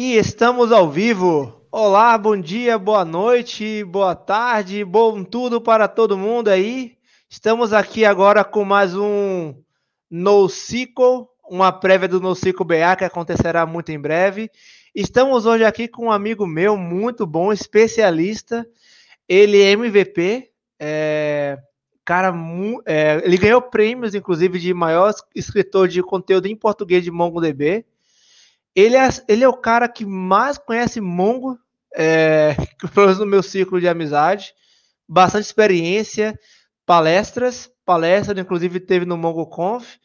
E estamos ao vivo. Olá, bom dia, boa noite, boa tarde, bom tudo para todo mundo aí. Estamos aqui agora com mais um NoSQL, uma prévia do NoSQL BA que acontecerá muito em breve. Estamos hoje aqui com um amigo meu muito bom, especialista. Ele é MVP, é, cara, é, ele ganhou prêmios, inclusive, de maior escritor de conteúdo em português de MongoDB ele é, ele é o cara que mais conhece Mongo, é, pelo menos no meu círculo de amizade. Bastante experiência, palestras, palestra, inclusive teve no MongoConf.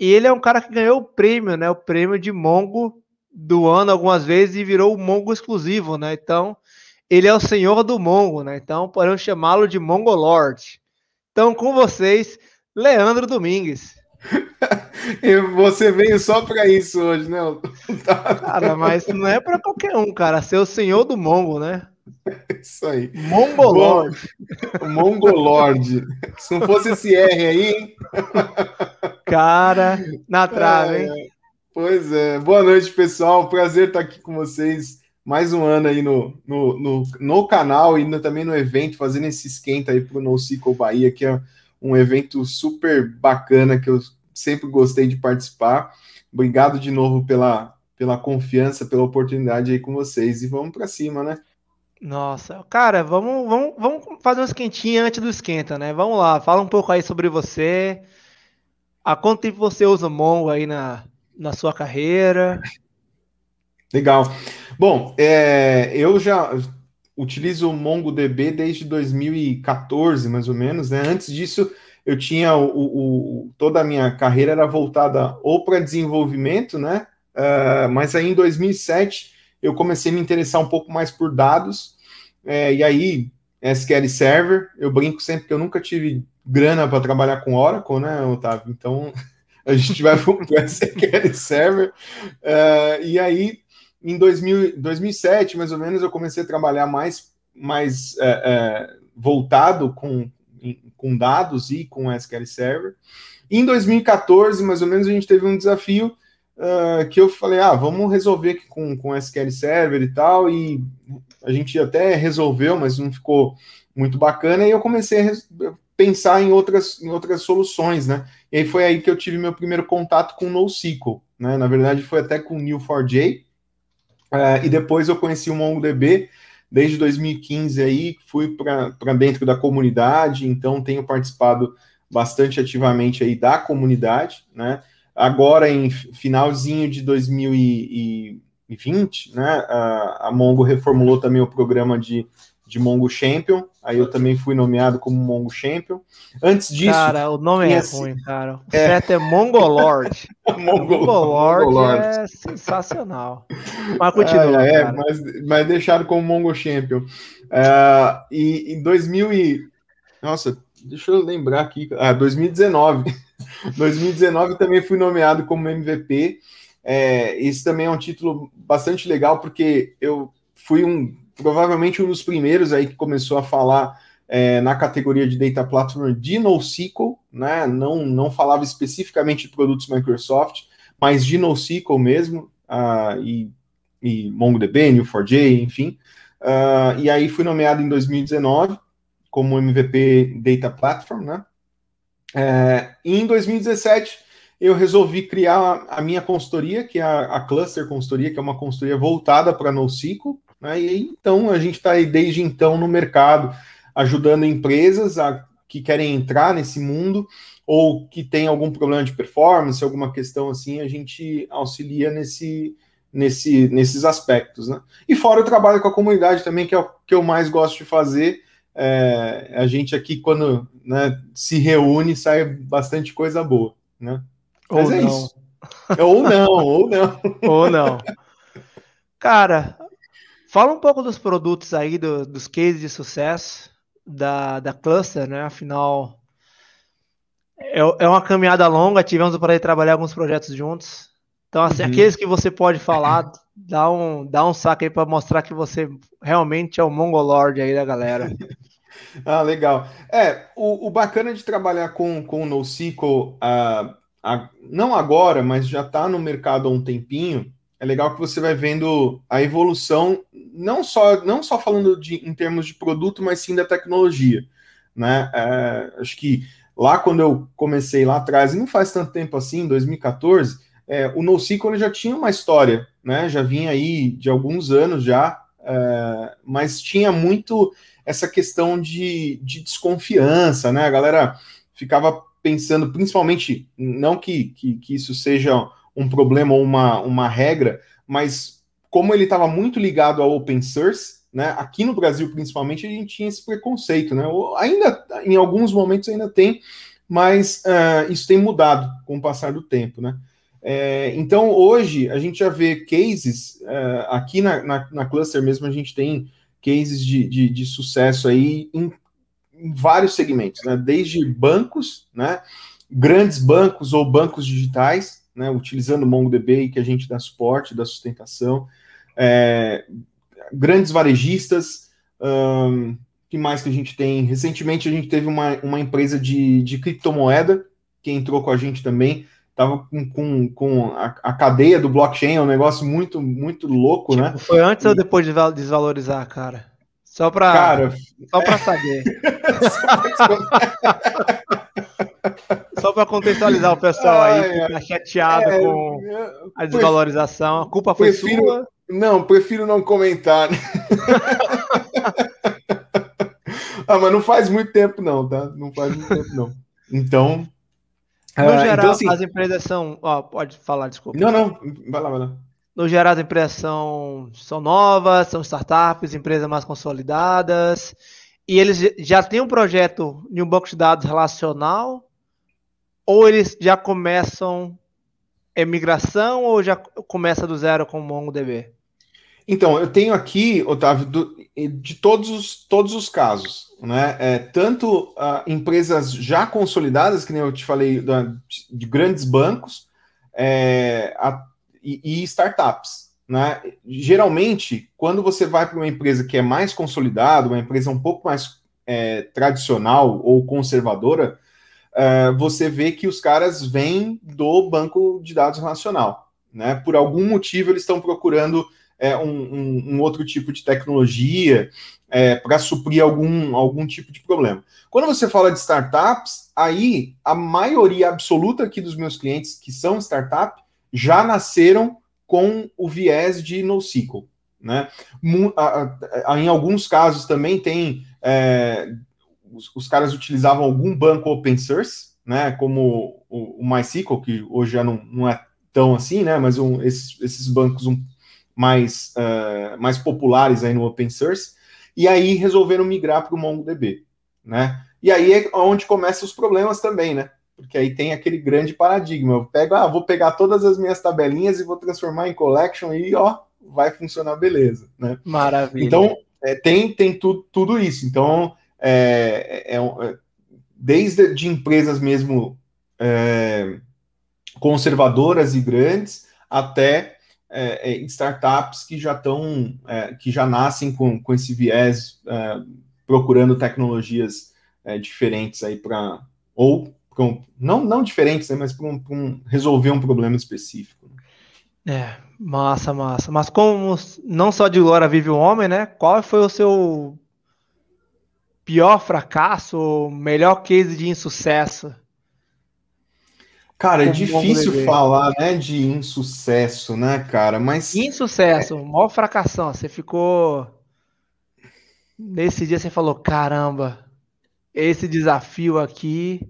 E ele é um cara que ganhou o prêmio, né? O prêmio de Mongo do ano algumas vezes e virou o Mongo exclusivo, né? Então, ele é o senhor do Mongo, né? Então, podemos chamá-lo de Mongo Lord. Então, com vocês, Leandro Domingues. Você veio só para isso hoje, né? Tá. Cara, mas não é para qualquer um, cara. Ser o senhor do Mongo, né? Isso aí. Mongolord. Mongolord. Se não fosse esse R aí, hein? Cara, na trave, é, hein? Pois é. Boa noite, pessoal. Prazer estar aqui com vocês mais um ano aí no, no, no, no canal e também no evento, fazendo esse esquenta aí para o Bahia, que é um evento super bacana que eu sempre gostei de participar. Obrigado de novo pela, pela confiança, pela oportunidade aí com vocês. E vamos para cima, né? Nossa, cara, vamos, vamos, vamos fazer um esquentinho antes do esquenta, né? Vamos lá, fala um pouco aí sobre você. Há quanto tempo você usa Mongo aí na, na sua carreira? Legal. Bom, é, eu já utilizo o MongoDB desde 2014, mais ou menos, né? Antes disso, eu tinha o, o, toda a minha carreira era voltada ou para desenvolvimento, né? Uh, mas aí em 2007 eu comecei a me interessar um pouco mais por dados, é, e aí SQL Server, eu brinco sempre que eu nunca tive grana para trabalhar com Oracle, né, Otávio? Então a gente vai para SQL Server, uh, e aí em 2000, 2007, mais ou menos, eu comecei a trabalhar mais, mais é, é, voltado com, com dados e com SQL Server. Em 2014, mais ou menos, a gente teve um desafio uh, que eu falei, ah, vamos resolver aqui com, com SQL Server e tal, e a gente até resolveu, mas não ficou muito bacana, e eu comecei a pensar em outras, em outras soluções, né? E aí foi aí que eu tive meu primeiro contato com NoSQL, né? Na verdade, foi até com Neo4j, uh, ah, e depois eu conheci o MongoDB, desde 2015 aí fui para dentro da comunidade, então tenho participado bastante ativamente aí da comunidade, né? Agora em finalzinho de 2020, né, a, a Mongo reformulou também o programa de de Mongo Champion. Aí eu também fui nomeado como Mongo Champion. Antes disso. Cara, o nome é assim, ruim, cara. O é... certo é Mongolord. Mongolord Mongo é sensacional. Mas continua. Ah, é, mas, mas deixaram como Mongo Champion. Uh, e em 2000 e... Nossa, deixa eu lembrar aqui. Ah, 2019. 2019 também fui nomeado como MVP. É, esse também é um título bastante legal, porque eu fui um provavelmente um dos primeiros aí que começou a falar é, na categoria de Data Platform de NoSQL, né? Não, não falava especificamente de produtos Microsoft, mas de NoSQL mesmo, uh, e, e MongoDB, Neo4j, enfim. Uh, e aí fui nomeado em 2019 como MVP Data Platform, né? É, e em 2017 eu resolvi criar a minha consultoria, que é a, a Cluster Consultoria, que é uma consultoria voltada para NoSQL, e então, a gente está aí desde então no mercado, ajudando empresas a, que querem entrar nesse mundo ou que tem algum problema de performance, alguma questão assim, a gente auxilia nesse, nesse, nesses aspectos. Né? E fora o trabalho com a comunidade também, que é o que eu mais gosto de fazer. É, a gente aqui, quando né, se reúne, sai bastante coisa boa. Né? Mas é não. isso. É ou não, ou não. Ou não. Cara, Fala um pouco dos produtos aí, do, dos cases de sucesso da, da Cluster, né? Afinal, é, é uma caminhada longa, tivemos o prazer trabalhar alguns projetos juntos. Então, assim, uhum. aqueles que você pode falar, dá um, dá um saco aí para mostrar que você realmente é o mongolord aí da galera. ah, legal. É, o, o, bacana de trabalhar com, com o NoSQL, uh, a, não agora, mas já está no mercado há um tempinho, é legal que você vai vendo a evolução, não só, não só falando de, em termos de produto, mas sim da tecnologia. Né? É, acho que lá quando eu comecei lá atrás, e não faz tanto tempo assim, 2014, é, o NoSQL já tinha uma história, né? já vinha aí de alguns anos já, é, mas tinha muito essa questão de, de desconfiança, né? A galera ficava pensando, principalmente, não que, que, que isso seja um problema ou uma, uma regra, mas como ele estava muito ligado ao open source, né, aqui no Brasil principalmente a gente tinha esse preconceito, né? Ainda em alguns momentos ainda tem, mas uh, isso tem mudado com o passar do tempo, né? É, então hoje a gente já vê cases uh, aqui na, na, na, cluster mesmo a gente tem cases de, de, de sucesso aí em, em vários segmentos, né? Desde bancos, né? Grandes bancos ou bancos digitais né, utilizando o MongoDB, que a gente dá suporte, dá sustentação, é, grandes varejistas, um, que mais que a gente tem? Recentemente a gente teve uma, uma empresa de, de criptomoeda, que entrou com a gente também, estava com, com, com a, a, cadeia do blockchain, é um negócio muito, muito louco, né? tipo, né? Foi antes e... ou depois de desvalorizar, cara? Só para só para é. saber. Só para contextualizar o pessoal aí que está chateado é, com a desvalorização, a culpa foi prefiro, sua? Não, prefiro não comentar. Né? ah, mas não faz muito tempo não, tá? Não faz muito tempo não. Então... No ah, geral, então, assim, as empresas são... Ó, pode falar, desculpa. Não, não, vai lá, vai lá. No geral, as empresas são, são novas, são startups, empresas mais consolidadas, e eles já têm um projeto de um banco de dados relacional ou eles já começam migração ou já começa do zero com o MongoDB? Então, eu tenho aqui, Otávio, do, de todos os, todos os casos, né? É, tanto ah, empresas já consolidadas, que nem eu te falei, da, de grandes bancos, é, a, e, e, startups. Né? Geralmente, quando você vai para uma empresa que é mais consolidada, uma empresa um pouco mais é, tradicional ou conservadora, é, você vê que os caras vêm do banco de dados relacional. Né? Por algum motivo, eles estão procurando é, um, um, um, outro tipo de tecnologia é, para suprir algum, algum tipo de problema. Quando você fala de startups, aí a maioria absoluta aqui dos meus clientes que são startup já nasceram com o viés de NoSQL. Né? Em alguns casos também tem é, os, os, caras utilizavam algum banco open source, né, como o, o MySQL, que hoje já não, não é tão assim, né, mas um, esses, esses, bancos um, mais, uh, mais populares aí no open source, e aí resolveram migrar para o MongoDB, né, e aí é onde começam os problemas também, né, porque aí tem aquele grande paradigma, eu pego, ah, vou pegar todas as minhas tabelinhas e vou transformar em collection e, ó, vai funcionar beleza, né. Maravilha. Então, é, tem, tem tu, tudo isso, então é, é, é, é, desde de empresas mesmo é, conservadoras e grandes até é, startups que já estão, que já nascem com, com esse viés procurando tecnologias diferentes aí para ou um, não, não diferentes, né, mas para um, um, resolver um problema específico. Né. É, massa, massa. Mas como não só de glória vive o homem, né? Qual foi o seu pior fracasso ou melhor case de insucesso? Cara, é difícil falar, né, de insucesso, né, cara? Mas insucesso, é... maior fracassão. Você ficou nesse dia você falou, caramba, esse desafio aqui,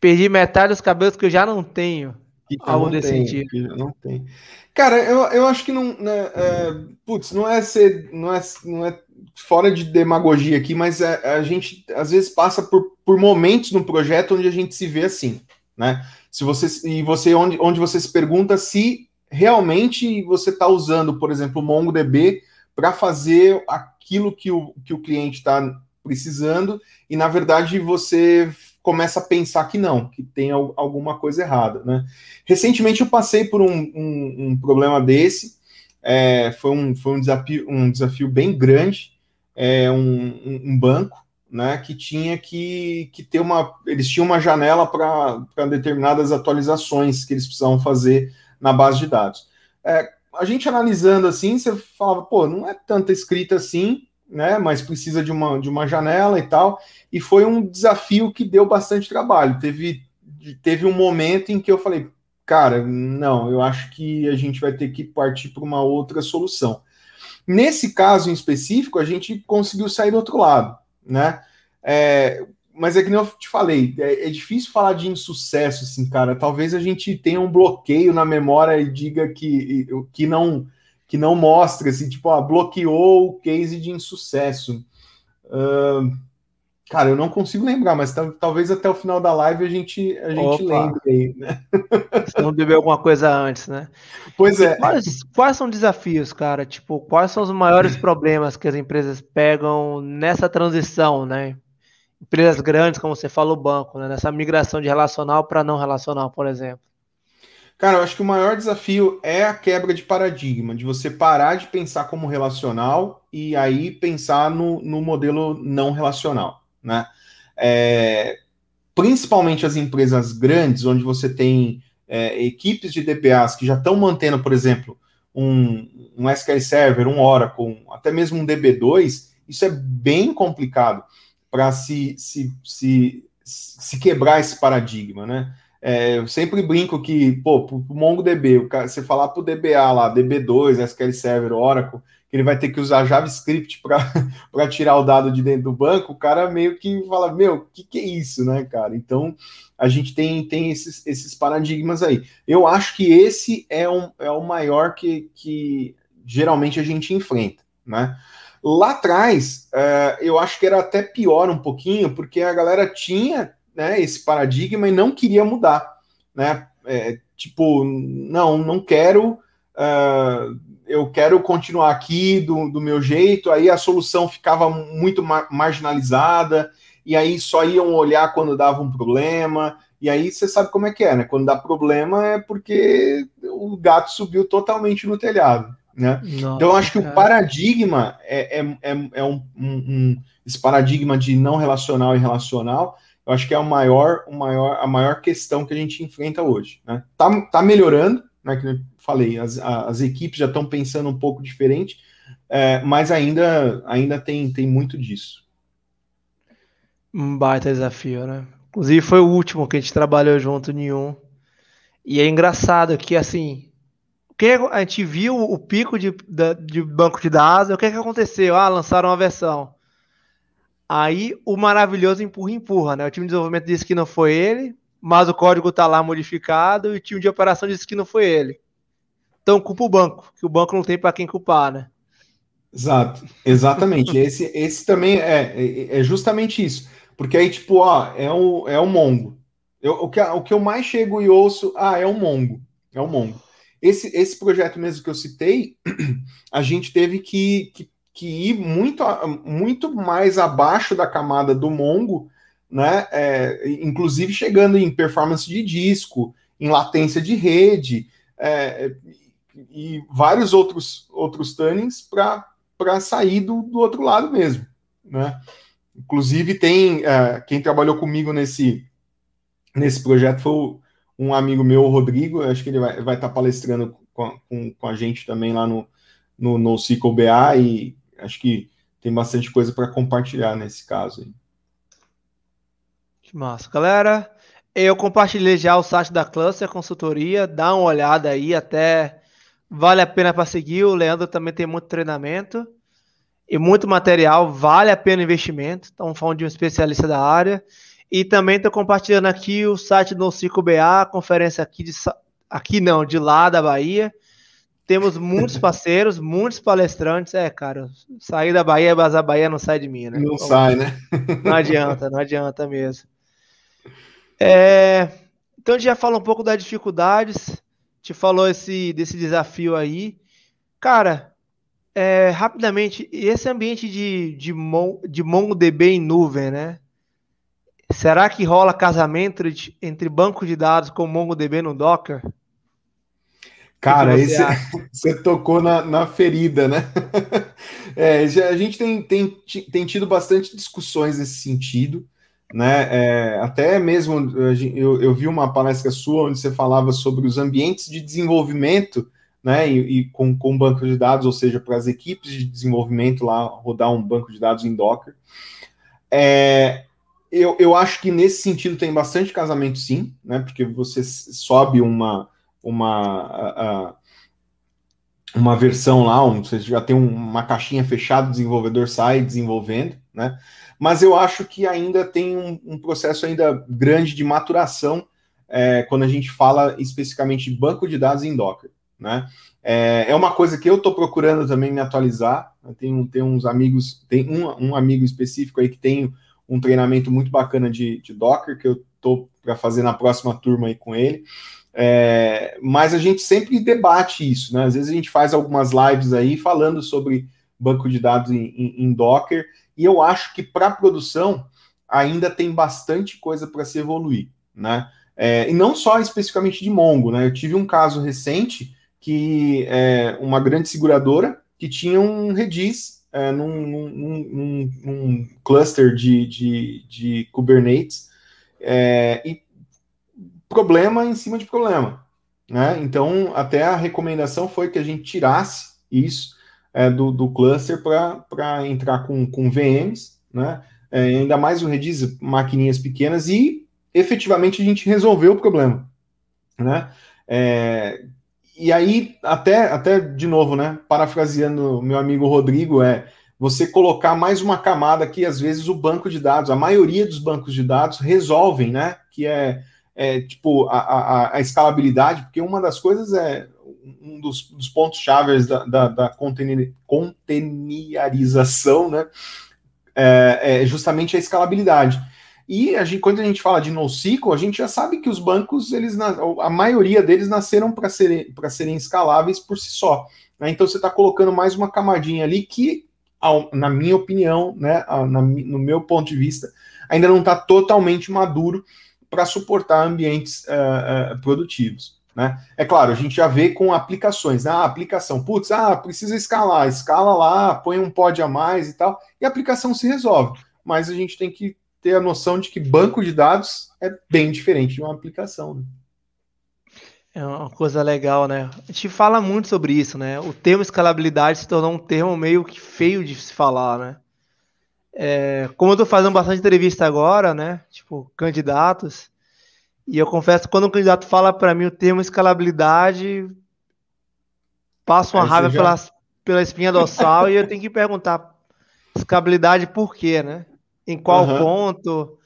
perdi metade dos cabelos que eu já não tenho. E algo desse tem, tipo. Não tem. Cara, eu, eu acho que não, né, é, putz, não é ser, não é, não é fora de demagogia aqui, mas a, é, a gente às vezes passa por, por momentos no projeto onde a gente se vê assim, né? Se você e você onde, onde você se pergunta se realmente você está usando, por exemplo, o MongoDB para fazer aquilo que o, que o cliente está precisando e na verdade você começa a pensar que não, que tem alguma coisa errada, né? Recentemente eu passei por um, um, um problema desse, é, foi, um, foi um, desafio, um desafio bem grande, é, um, um, banco né, que tinha que, que ter uma. Eles tinham uma janela para determinadas atualizações que eles precisavam fazer na base de dados. É, a gente analisando assim, você falava, pô, não é tanta escrita assim, né? Mas precisa de uma, de uma janela e tal. E foi um desafio que deu bastante trabalho. Teve, teve um momento em que eu falei, cara, não, eu acho que a gente vai ter que partir para uma outra solução. Nesse caso em específico, a gente conseguiu sair do outro lado, né? É, mas é que nem eu te falei, é, é, difícil falar de insucesso, assim, cara. Talvez a gente tenha um bloqueio na memória e diga que, que não que não mostra, assim, tipo, a ah, bloqueou o case de insucesso. Uh, Cara, eu não consigo lembrar, mas talvez até o final da live a gente, a gente lembre aí, né? Se não beber alguma coisa antes, né? Pois e é. Quais, quais, são os desafios, cara? Tipo, quais são os maiores problemas que as empresas pegam nessa transição, né? Empresas grandes, como você fala, o banco, né? Nessa migração de relacional para não relacional, por exemplo. Cara, eu acho que o maior desafio é a quebra de paradigma, de você parar de pensar como relacional e aí pensar no, no modelo não relacional né? É, principalmente as empresas grandes, onde você tem é, equipes de DPAs que já estão mantendo, por exemplo, um, um SQL Server, um Oracle, até mesmo um DB2, isso é bem complicado para se, se, se, se quebrar esse paradigma, né? É, eu sempre brinco que, pô, pro MongoDB, o você falar pro DBA lá, DB2, SQL Server, Oracle, ele vai ter que usar JavaScript para tirar o dado de dentro do banco, o cara meio que fala, meu, o que, que é isso, né, cara? Então, a gente tem, tem esses, esses paradigmas aí. Eu acho que esse é, um, é o maior que, que geralmente a gente enfrenta, né? Lá atrás, eh, eu acho que era até pior um pouquinho, porque a galera tinha né, esse paradigma e não queria mudar, né? É, tipo, não, não quero... Ah, eu quero continuar aqui do, do meu jeito, aí a solução ficava muito marginalizada, e aí só iam olhar quando dava um problema, e aí você sabe como é que é, né? Quando dá problema é porque o gato subiu totalmente no telhado. Né? Nossa, então, acho que cara. o paradigma é, é, é, é um, um, esse paradigma de não relacional e relacional. Eu acho que é o maior, o maior, a maior questão que a gente enfrenta hoje. Né? Tá, tá melhorando, né, que eu falei, as, as equipes já estão pensando um pouco diferente, é, mas ainda, ainda tem, tem muito disso. Um baita desafio, né? Inclusive foi o último que a gente trabalhou junto nenhum. E é engraçado que assim, que a gente viu o pico de, de banco de dados, é o que, é que aconteceu? Ah, lançaram uma versão. Aí o maravilhoso empurra, empurra, né? O time de desenvolvimento disse que não foi ele, mas o código está lá modificado e o time de operação disse que não foi ele. Então culpa o banco, que o banco não tem para quem culpar, né? Exato, exatamente. esse, esse também é, é, é justamente isso. Porque aí, tipo, ó, é o, é o Mongo. Eu, o, que, o que eu mais chego e ouço, ah, é o Mongo. É o Mongo. Esse, esse projeto mesmo que eu citei, a gente teve que, que, que ir muito, muito mais abaixo da camada do Mongo né? É, inclusive chegando em performance de disco, em latência de rede é, e vários outros outros tunings para sair do, do outro lado mesmo, né? Inclusive tem é, quem trabalhou comigo nesse nesse projeto foi um amigo meu, o Rodrigo, acho que ele vai estar vai tá palestrando com, com, com, a gente também lá no no, no BA e acho que tem bastante coisa para compartilhar nesse caso. Aí. Que massa. Galera, eu compartilhei já o site da Cluster Consultoria, dá uma olhada aí, até vale a pena para seguir. O Leandro também tem muito treinamento e muito material, vale a pena o investimento. Estamos falando de um especialista da área. E também estou compartilhando aqui o site do Cico BA, conferência aqui de aqui não, de lá da Bahia. Temos muitos parceiros, muitos palestrantes. É, cara, sair da Bahia, a Bahia não sai de mim, né? Não Como então, sai, né? Não adianta, não adianta mesmo. É, então a gente já falou um pouco das dificuldades, te falou esse, desse desafio aí. Cara, é, rapidamente, esse ambiente de, de, de MongoDB em nuvem, né? Será que rola casamento de, entre banco de dados com MongoDB no Docker? Cara, você, esse, você tocou na, na ferida, né? é, a gente tem, tem, tem tido bastante discussões nesse sentido né? É, até mesmo eh, eu, eu, vi uma palestra sua onde você falava sobre os ambientes de desenvolvimento, né? E, e com, com banco de dados, ou seja, para as equipes de desenvolvimento lá rodar um banco de dados em Docker. É, eu, eu acho que nesse sentido tem bastante casamento, sim, né? Porque você sobe uma uma a, a, uma versão lá, um, você já tem uma caixinha fechada, o desenvolvedor sai desenvolvendo, né? mas eu acho que ainda tem um, um processo ainda grande de maturação é, quando a gente fala especificamente de banco de dados em Docker. Né? É, é uma coisa que eu estou procurando também me atualizar. Tem, tem uns amigos, tem um, um amigo específico aí que tem um treinamento muito bacana de, de Docker que eu estou para fazer na próxima turma aí com ele. É, mas a gente sempre debate isso, né? Às vezes a gente faz algumas lives aí falando sobre banco de dados em, em, em Docker e eu acho que para produção ainda tem bastante coisa para se evoluir, né? É, e não só especificamente de Mongo, né? Eu tive um caso recente que é, uma grande seguradora que tinha um Redis é, num, num, num, num, cluster de, de, de Kubernetes é, e problema em cima de problema, né? Então até a recomendação foi que a gente tirasse isso é, do, do cluster para entrar com, com VMs, né? É, ainda mais o Redis, maquininhas pequenas, e efetivamente a gente resolveu o problema. Né? É, e aí, até, até de novo, né? Parafraseando meu amigo Rodrigo, é você colocar mais uma camada que às vezes o banco de dados, a maioria dos bancos de dados resolvem, né? Que é, é tipo a, a, a escalabilidade, porque uma das coisas é um dos, dos pontos chaves da, da, da conteniarização, né? É, é, justamente a escalabilidade. E a gente, quando a gente fala de NoSQL, a gente já sabe que os bancos, eles a maioria deles nasceram para serem, serem escaláveis por si só. Né? Então você está colocando mais uma camadinha ali que, ao, na minha opinião, né, a, na, no meu ponto de vista, ainda não está totalmente maduro para suportar ambientes uh, uh, produtivos. Né? É claro, a gente já vê com aplicações, né? Ah, aplicação, putz, ah, precisa escalar, escala lá, põe um pod a mais e tal, e a aplicação se resolve. Mas a gente tem que ter a noção de que banco de dados é bem diferente de uma aplicação. Né? É uma coisa legal, né? A gente fala muito sobre isso, né? O termo escalabilidade se tornou um termo meio que feio de se falar, né? É, como eu tô fazendo bastante entrevista agora, né? Tipo, candidatos e eu confesso que quando o um candidato fala para mim o termo escalabilidade, passa uma Aí raiva já... pela, pela espinha dorsal e eu tenho que perguntar escalabilidade por quê, né? Em qual uhum. ponto?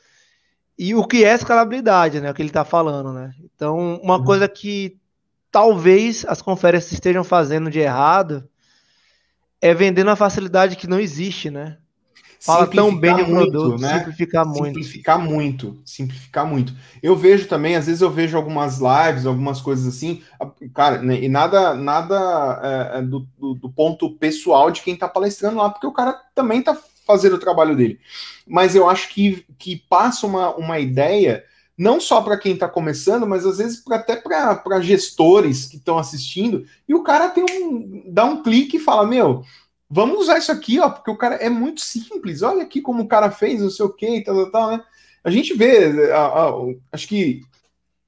E o que é escalabilidade, né? O que ele está falando, né? Então, uma uhum. coisa que talvez as conferências estejam fazendo de errado é vendendo a facilidade que não existe, né? Fala tão bem muito, o produto, né? né? Simplificar muito. Simplificar muito. Simplificar muito. Eu vejo também, às vezes eu vejo algumas lives, algumas coisas assim, cara, né, e nada nada é, é, do, do, do, ponto pessoal de quem tá palestrando lá, porque o cara também tá fazendo o trabalho dele. Mas eu acho que, que passa uma, uma ideia não só para quem está começando, mas às vezes pra, até para gestores que estão assistindo, e o cara tem um dá um clique e fala: Meu, vamos usar isso aqui, ó, porque o cara é muito simples. Olha aqui como o cara fez, não sei o que, tal, tal, tal, né? A gente vê, a, a, acho que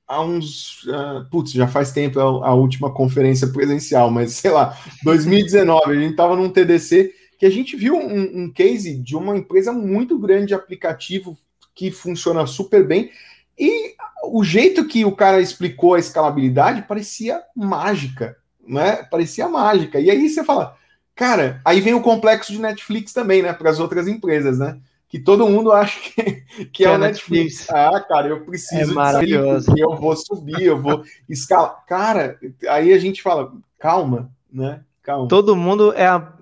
há uns. Ah, putz, já faz tempo a, a, última conferência presencial, mas sei lá, 2019, a gente estava num TDC que a gente viu um, um case de uma empresa muito grande de aplicativo que funciona super bem. E o jeito que o cara explicou a escalabilidade parecia mágica, né? Parecia mágica. E aí você fala, Cara, aí vem o complexo de Netflix também, né? Para as outras empresas, né? Que todo mundo acha que, que é, é o Netflix. Netflix. Ah, cara, eu preciso é maravilhoso. Disso, eu vou subir, eu vou escalar. Cara, aí a gente fala, calma, né? Calma. Todo mundo é a...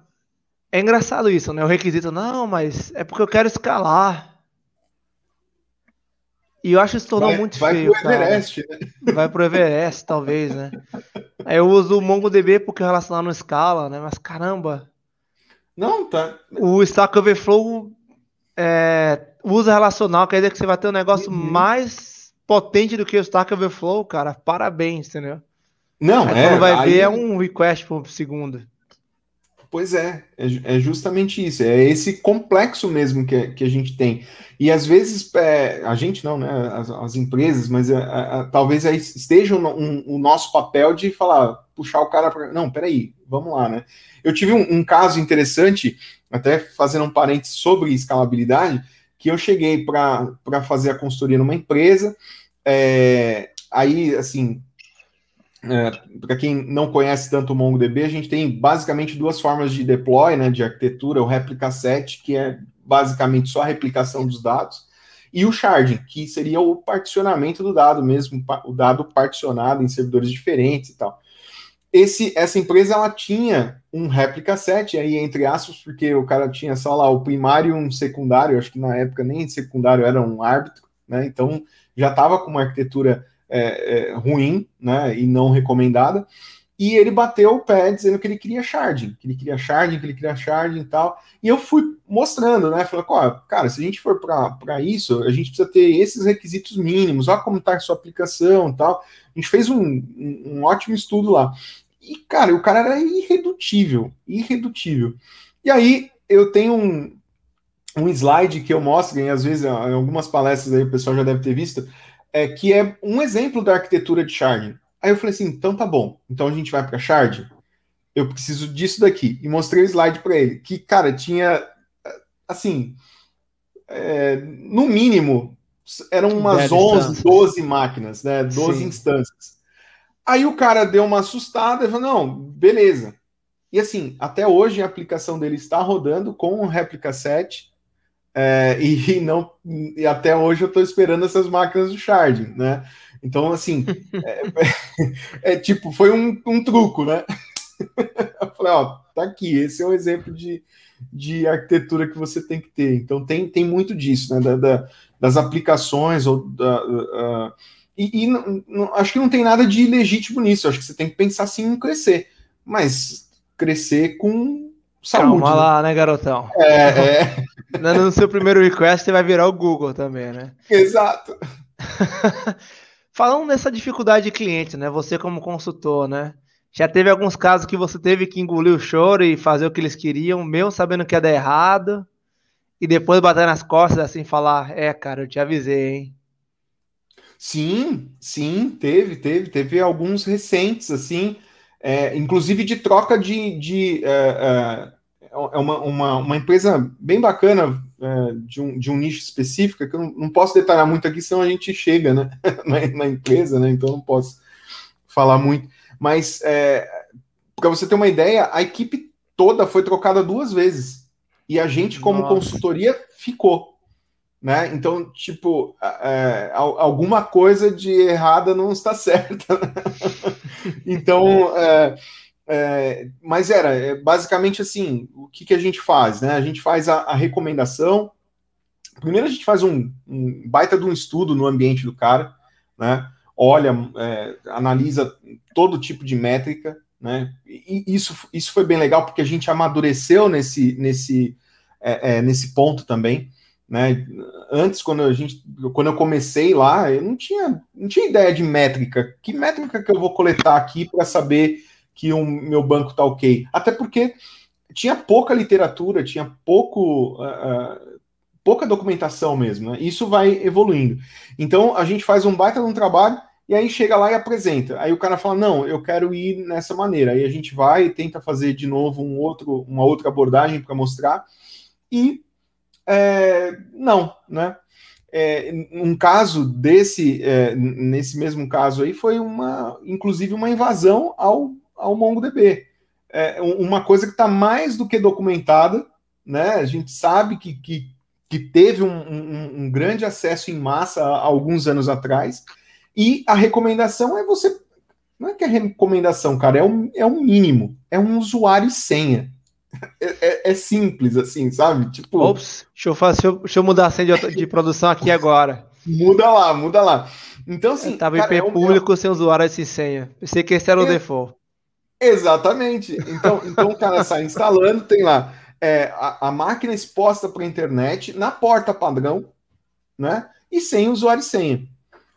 É engraçado isso, né? O requisito, não, mas é porque eu quero escalar. E eu acho que se tornou vai, muito vai feio. Vai pro Everest, cara. né? Vai pro Everest, talvez, né? Aí eu uso o MongoDB porque eu é relaciono no escala, né? Mas caramba. Não, tá. O Stack Overflow é, usa relacional, quer dizer que você vai ter um negócio uhum. mais potente do que o Stack Overflow, cara. Parabéns, entendeu? Não, Aí é. vai aí... ver é um request por segundo. Pois é, é, é justamente isso, é esse complexo mesmo que, que a gente tem. E às vezes, é, a gente não, né, as, as empresas, mas é, é, talvez aí esteja o um, nosso papel de falar, puxar o cara para. Não, peraí, vamos lá, né? Eu tive um, caso interessante, até fazendo um parênteses sobre escalabilidade, que eu cheguei para fazer a consultoria numa empresa, é, aí, assim, é, para quem não conhece tanto o MongoDB, a gente tem basicamente duas formas de deploy, né, de arquitetura, o replica set, que é basicamente só a replicação dos dados, e o sharding, que seria o particionamento do dado mesmo, o dado particionado em servidores diferentes e tal. Esse, essa empresa ela tinha um replica set, aí entre aspas, porque o cara tinha só lá o primário e um secundário, acho que na época nem secundário era um árbitro, né? Então já estava com uma arquitetura é, é, ruim né, e não recomendada. E ele bateu o pé dizendo que ele queria sharding, que ele queria sharding, que ele queria sharding e tal. E eu fui mostrando, né? Falei, cara, se a gente for para isso, a gente precisa ter esses requisitos mínimos, olha como está a sua aplicação e tal. A gente fez um, um, um ótimo estudo lá. E, cara, o cara era irredutível, irredutível. E aí eu tenho um, um slide que eu mostro, e às vezes em algumas palestras aí o pessoal já deve ter visto, é, que é um exemplo da arquitetura de shard. Aí eu falei assim, então tá bom, então a gente vai para shard. Eu preciso disso daqui e mostrei o slide para ele que cara tinha assim é, no mínimo eram umas 11, 12 máquinas, né? 12 Sim. instâncias. Aí o cara deu uma assustada e falou: não, beleza. E assim, até hoje a aplicação dele está rodando com o Replica 7 é, e não e até hoje eu estou esperando essas máquinas do shard, né? Então, assim, é, é, é, tipo, foi um, um truco, né? eu falei, ó, tá aqui, esse é um exemplo de, de arquitetura que você tem que ter. Então, tem, tem muito disso, né? Da, da, das aplicações ou da, uh, e, e não, não, acho que não tem nada de ilegítimo nisso. Acho que você tem que pensar sim em crescer, mas crescer com Saúde. Calma né? lá, né, garotão? É, é. Né, no seu primeiro request, você vai virar o Google também, né? Exato. Falando nessa dificuldade de cliente, né? Você como consultor, né? Já teve alguns casos que você teve que engolir o choro e fazer o que eles queriam, meu sabendo que ia dar errado, e depois bater nas costas assim falar, é, cara, eu te avisei, hein? Sim, sim, teve, teve, teve alguns recentes assim é, inclusive de troca de. de é, é, é uma, uma, uma, empresa bem bacana é, de, um, de um nicho específico, que eu não, não posso detalhar muito aqui, senão a gente chega né, na, na empresa, né, então não posso falar muito. Mas, é, para você ter uma ideia, a equipe toda foi trocada duas vezes. E a gente, como Nossa. consultoria, ficou. Né? Então, tipo, é, alguma coisa de errada não está certa. Né? Então, é, é, mas era é, basicamente assim: o que, que a gente faz? Né? A gente faz a, a recomendação. Primeiro, a gente faz um, um, baita de um estudo no ambiente do cara, né? olha, é, analisa todo tipo de métrica. Né? E isso, isso foi bem legal porque a gente amadureceu nesse, nesse, é, é, nesse ponto também. Né? Antes, quando, a gente, quando eu comecei lá, eu não tinha, não tinha ideia de métrica. Que métrica que eu vou coletar aqui para saber que o meu banco está ok? Até porque tinha pouca literatura, tinha pouco, uh, uh, pouca documentação mesmo. Né? Isso vai evoluindo. Então, a gente faz um baita de um trabalho e aí chega lá e apresenta. Aí o cara fala: Não, eu quero ir nessa maneira. Aí a gente vai e tenta fazer de novo um outro, uma outra abordagem para mostrar. E é, não, né? É, um caso desse, é, nesse mesmo caso aí, foi uma, inclusive, uma invasão ao, ao MongoDB. É uma coisa que está mais do que documentada, né? A gente sabe que, que, que teve um, um, um, grande acesso em massa há alguns anos atrás, e a recomendação é você. Não é que a é recomendação, cara, é o, é o mínimo, é um usuário e senha. É, é, é, simples, assim, sabe? Tipo. Ops, deixa eu, fazer, deixa eu, deixa eu mudar a senha de, de, produção aqui agora. Muda lá, muda lá. Então, assim. Eu tava cara, IP é público sem usuário essa senha. Pensei que esse era o é. default. Exatamente. Então, então o cara sai instalando, tem lá é, a, a máquina exposta para a internet, na porta padrão, né? E sem usuário e senha.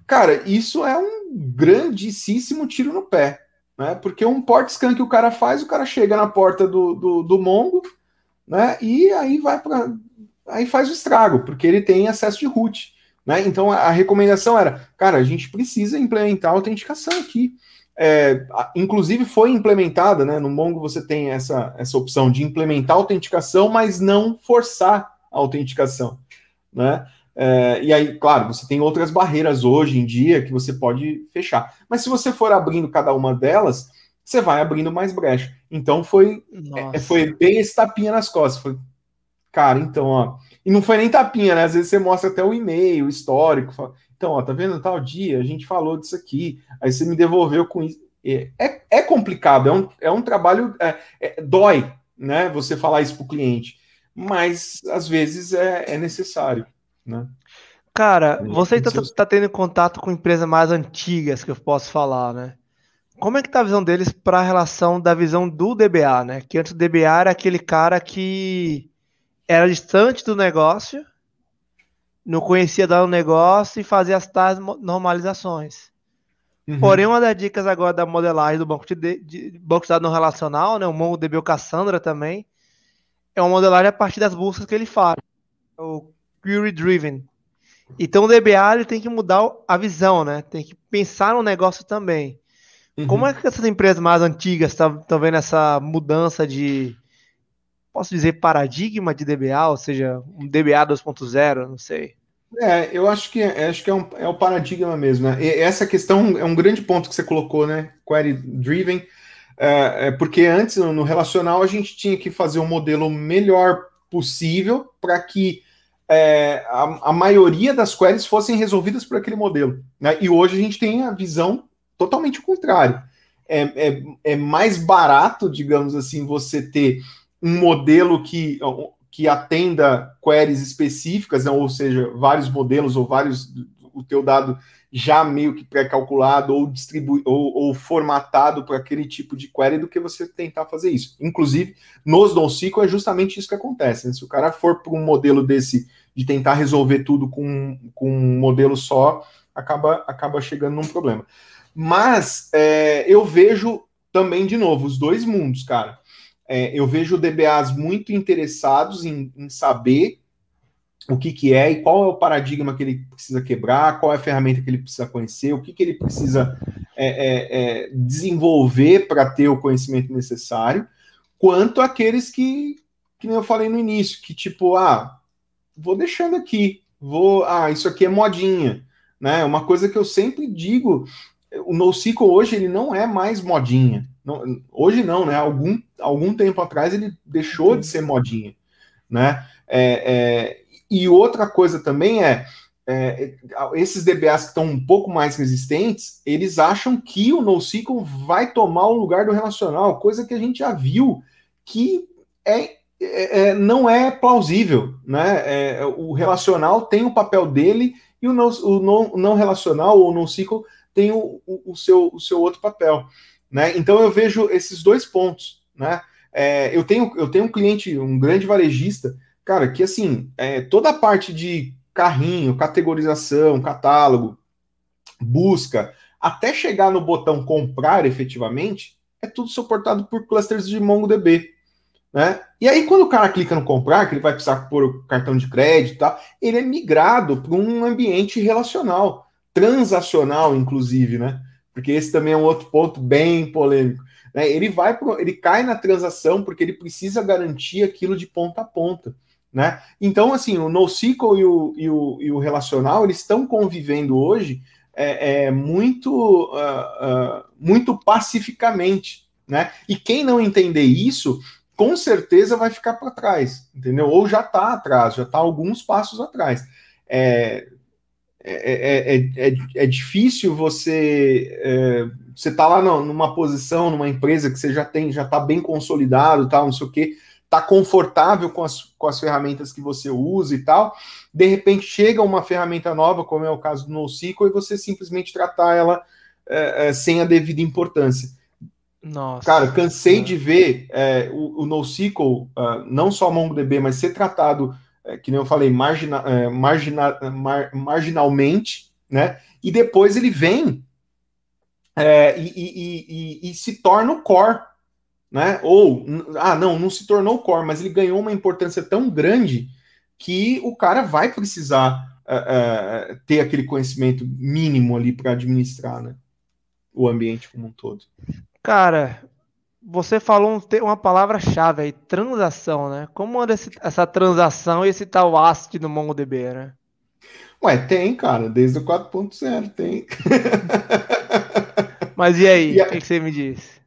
Cara, isso é um grandíssimo tiro no pé. Né? Porque um port scan que o cara faz, o cara chega na porta do, do, do Mongo, né? E aí vai para. Aí faz o estrago, porque ele tem acesso de root. Né? Então a recomendação era, cara, a gente precisa implementar a autenticação aqui. É, inclusive foi implementada, né? No Mongo você tem essa, essa opção de implementar a autenticação, mas não forçar a autenticação, né? É, e aí, claro, você tem outras barreiras hoje em dia que você pode fechar. Mas se você for abrindo cada uma delas, você vai abrindo mais brecha. Então foi, é, foi bem esse tapinha nas costas. Foi, cara, então, ó. E não foi nem tapinha, né? Às vezes você mostra até o e-mail, o histórico. Fala, então, ó, tá vendo tal dia? A gente falou disso aqui. Aí você me devolveu com isso. É, é, é complicado, é um, é um trabalho. É, é dói, né? Você falar isso pro cliente. Mas às vezes é é necessário né? Cara, é, você está tá tendo contato com empresas mais antigas que eu posso falar, né? Como é que tá a visão deles para a relação da visão do DBA, né? Que antes o DBA era aquele cara que era distante do negócio, não conhecia dar o negócio e fazia as tais normalizações. Uhum. Porém, uma das dicas agora da modelagem do banco de, de, de banco de dados não relacional, né? O MongoDB, o Cassandra também, é uma modelagem a partir das buscas que ele faz. O query driven. Então o DBA ele tem que mudar a visão, né? Tem que pensar no negócio também. Uhum. Como é que essas empresas mais antigas estão tá, vendo essa mudança de, posso dizer, paradigma de DBA, ou seja, um DBA 2.0, não sei. É, eu acho que é, acho que é, um, é o paradigma mesmo, né? E essa questão é um grande ponto que você colocou, né? Query driven, é, é porque antes no relacional a gente tinha que fazer o um modelo melhor possível para que é, a, a, maioria das queries fossem resolvidas por aquele modelo. Né? E hoje a gente tem a visão totalmente contrária. É, é, é, mais barato, digamos assim, você ter um modelo que, que atenda queries específicas, né? ou seja, vários modelos ou vários o teu dado já meio que pré-calculado ou distribuído ou, ou, formatado para aquele tipo de query do que você tentar fazer isso. Inclusive, nos NoSQL é justamente isso que acontece. Né? Se o cara for para um modelo desse de tentar resolver tudo com, com um modelo só, acaba, acaba chegando num problema. Mas é, eu vejo também, de novo, os dois mundos, cara. É, eu vejo DBAs muito interessados em, em saber o que, que é e qual é o paradigma que ele precisa quebrar, qual é a ferramenta que ele precisa conhecer, o que, que ele precisa é, é, é desenvolver para ter o conhecimento necessário, quanto aqueles que, que nem eu falei no início, que tipo, ah, vou deixando aqui. Vou, ah, isso aqui é modinha, né? Uma coisa que eu sempre digo, o NoSQL hoje ele não é mais modinha. Não, hoje não, né? Algum, algum tempo atrás ele deixou de ser modinha, né? É, é, e outra coisa também é, é, esses DBAs que estão um pouco mais resistentes, eles acham que o NoSQL vai tomar o lugar do relacional, coisa que a gente já viu que é é, é, não é plausível, né? É, o relacional tem o papel dele e o não, o não, não relacional ou não ciclo tem o, o, o, seu, o seu outro papel, né? Então eu vejo esses dois pontos, né? É, eu, tenho, eu tenho um cliente, um grande varejista, cara, que assim, é, toda a parte de carrinho, categorização, catálogo, busca, até chegar no botão comprar efetivamente, é tudo suportado por clusters de MongoDB. Né? E aí, quando o cara clica no comprar, que ele vai precisar pôr o cartão de crédito e tal, ele é migrado para um ambiente relacional, transacional, inclusive, né? Porque esse também é um outro ponto bem polêmico. Né? Ele vai pro, ele cai na transação porque ele precisa garantir aquilo de ponta a ponta. Né? Então, assim, o NoSQL e o, e o, e o relacional eles estão convivendo hoje é, é muito, uh, uh, muito pacificamente. Né? E quem não entender isso com certeza vai ficar para trás, entendeu? Ou já está atrás, já está alguns passos atrás. É, é, é, é, é difícil você é, você está lá numa posição, numa empresa que você já tem, já está bem consolidado, tal, não sei o quê, está confortável com as, com as ferramentas que você usa e tal. De repente chega uma ferramenta nova, como é o caso do NoSQL, e você simplesmente tratar ela é, sem a devida importância. Nossa. Cara, cansei de ver é, o, o NoSQL, uh, não só MongoDB, mas ser tratado, é, que nem eu falei, margina, é, margina, mar, marginalmente, né? E depois ele vem é, e, e, e, e, se torna o core, né? Ou, ah, não, não se tornou o core, mas ele ganhou uma importância tão grande que o cara vai precisar uh, uh, ter aquele conhecimento mínimo ali para administrar, né? O ambiente como um todo. Cara, você falou um, uma palavra-chave aí, transação, né? Como anda esse, essa transação e esse tal ácido no MongoDB, né? Ué, tem, cara, desde o 4.0 tem. Mas e aí, o que, que, você me diz?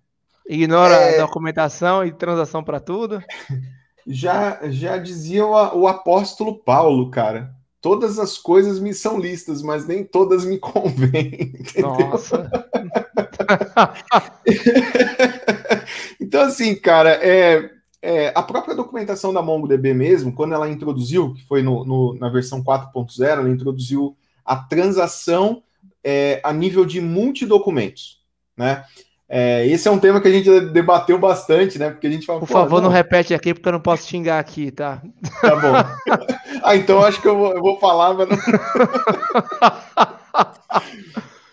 Ignora é... a documentação e transação para tudo? Já, já dizia o, o apóstolo Paulo, cara todas as coisas me são listas, mas nem todas me convêm. Nossa. então, assim, cara, é, é, a própria documentação da MongoDB mesmo, quando ela introduziu, que foi no, no na versão 4.0, ela introduziu a transação é, a nível de multidocumentos. Né? É, esse é um tema que a gente debateu bastante, né? Porque a gente fala, Por favor, não... não... repete aqui, porque eu não posso xingar aqui, tá? Tá bom. ah, então acho que eu vou, eu vou falar, mas não...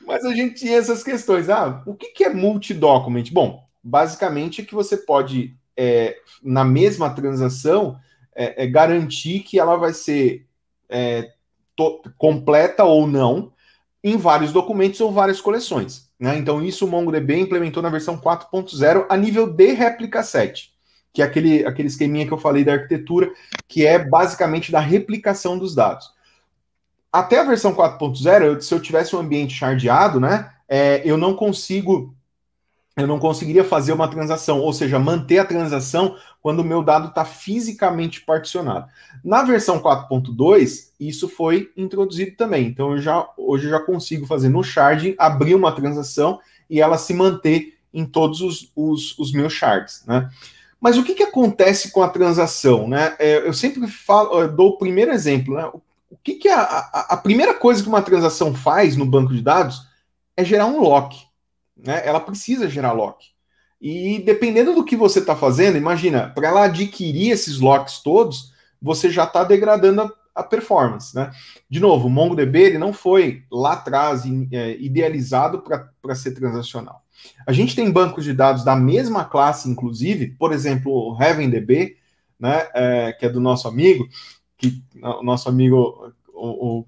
mas a gente tinha essas questões. Ah, o que, que é multi-document? Bom, basicamente é que você pode, é, na mesma transação, é, é, garantir que ela vai ser é, completa ou não em vários documentos ou várias coleções. Né? Então, isso o MongoDB implementou na versão 4.0 a nível de réplica 7, que é aquele, aquele esqueminha que eu falei da arquitetura, que é basicamente da replicação dos dados. Até a versão 4.0, se eu tivesse um ambiente chardeado, né, é, eu não consigo eu não conseguiria fazer uma transação, ou seja, manter a transação quando o meu dado está fisicamente particionado. Na versão 4.2, isso foi introduzido também. Então, eu já, hoje eu já consigo fazer no sharding, abrir uma transação e ela se manter em todos os, os, os meus shards, né? Mas o que, que acontece com a transação, né? É, eu sempre falo, eu dou o primeiro exemplo, né? O que, que a, a, a primeira coisa que uma transação faz no banco de dados é gerar um lock. Né? Ela precisa gerar lock. E dependendo do que você está fazendo, imagina, para ela adquirir esses locks todos, você já está degradando a, a, performance. Né? De novo, o MongoDB ele não foi lá atrás é, idealizado para ser transacional. A gente tem bancos de dados da mesma classe, inclusive, por exemplo, o HeavenDB, né, é, que é do nosso amigo, que o nosso amigo o, o,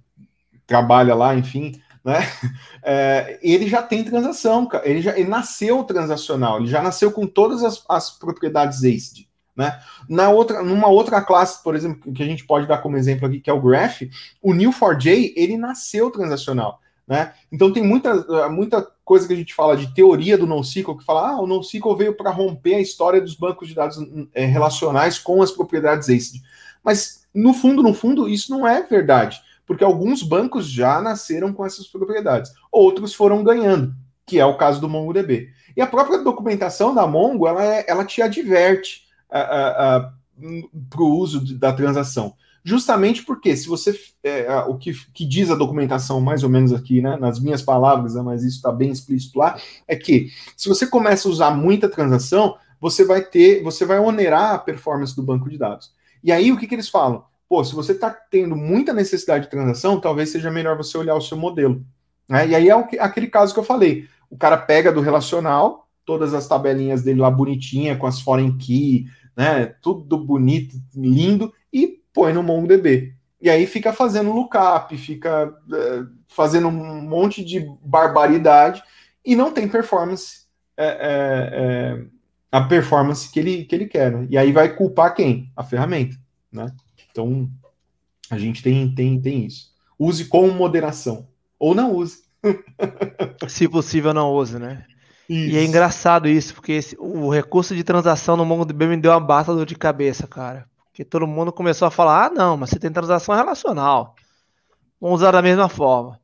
trabalha lá, enfim, né? É, ele já tem transação, Ele já ele nasceu transacional, ele já nasceu com todas as, as propriedades ACID. Né? Na outra, numa outra classe, por exemplo, que a gente pode dar como exemplo aqui, que é o Graph, o New4j ele nasceu transacional. Né? Então tem muita, muita coisa que a gente fala de teoria do NoSQL que fala, ah, o NoSQL veio para romper a história dos bancos de dados é, relacionais com as propriedades ACID. Mas no fundo, no fundo, isso não é verdade porque alguns bancos já nasceram com essas propriedades, outros foram ganhando, que é o caso do MongoDB. E a própria documentação da Mongo, ela, é, ela te adverte ah, ah, ah, para o uso de, da transação. Justamente porque, se você. É, o que, que, diz a documentação, mais ou menos aqui, né, nas minhas palavras, né, mas isso está bem explícito lá, é que se você começa a usar muita transação, você vai ter. Você vai onerar a performance do banco de dados. E aí, o que, que eles falam? pô, se você está tendo muita necessidade de transação, talvez seja melhor você olhar o seu modelo. Né? E aí é aquele caso que eu falei. O cara pega do relacional, todas as tabelinhas dele lá bonitinha, com as foreign key, né? Tudo bonito, lindo, e põe no MongoDB. E aí fica fazendo lookup, fica uh, fazendo um monte de barbaridade e não tem performance. É, é, é, a performance que ele, que ele quer. Né? E aí vai culpar quem? A ferramenta. Né? Então, a gente tem, tem, tem isso. Use com moderação. Ou não use. Se possível, não use, né? Isso. E é engraçado isso, porque esse, o recurso de transação no MongoDB me deu uma bata dor de cabeça, cara. Porque todo mundo começou a falar: ah, não, mas você tem transação é relacional. Vamos usar da mesma forma.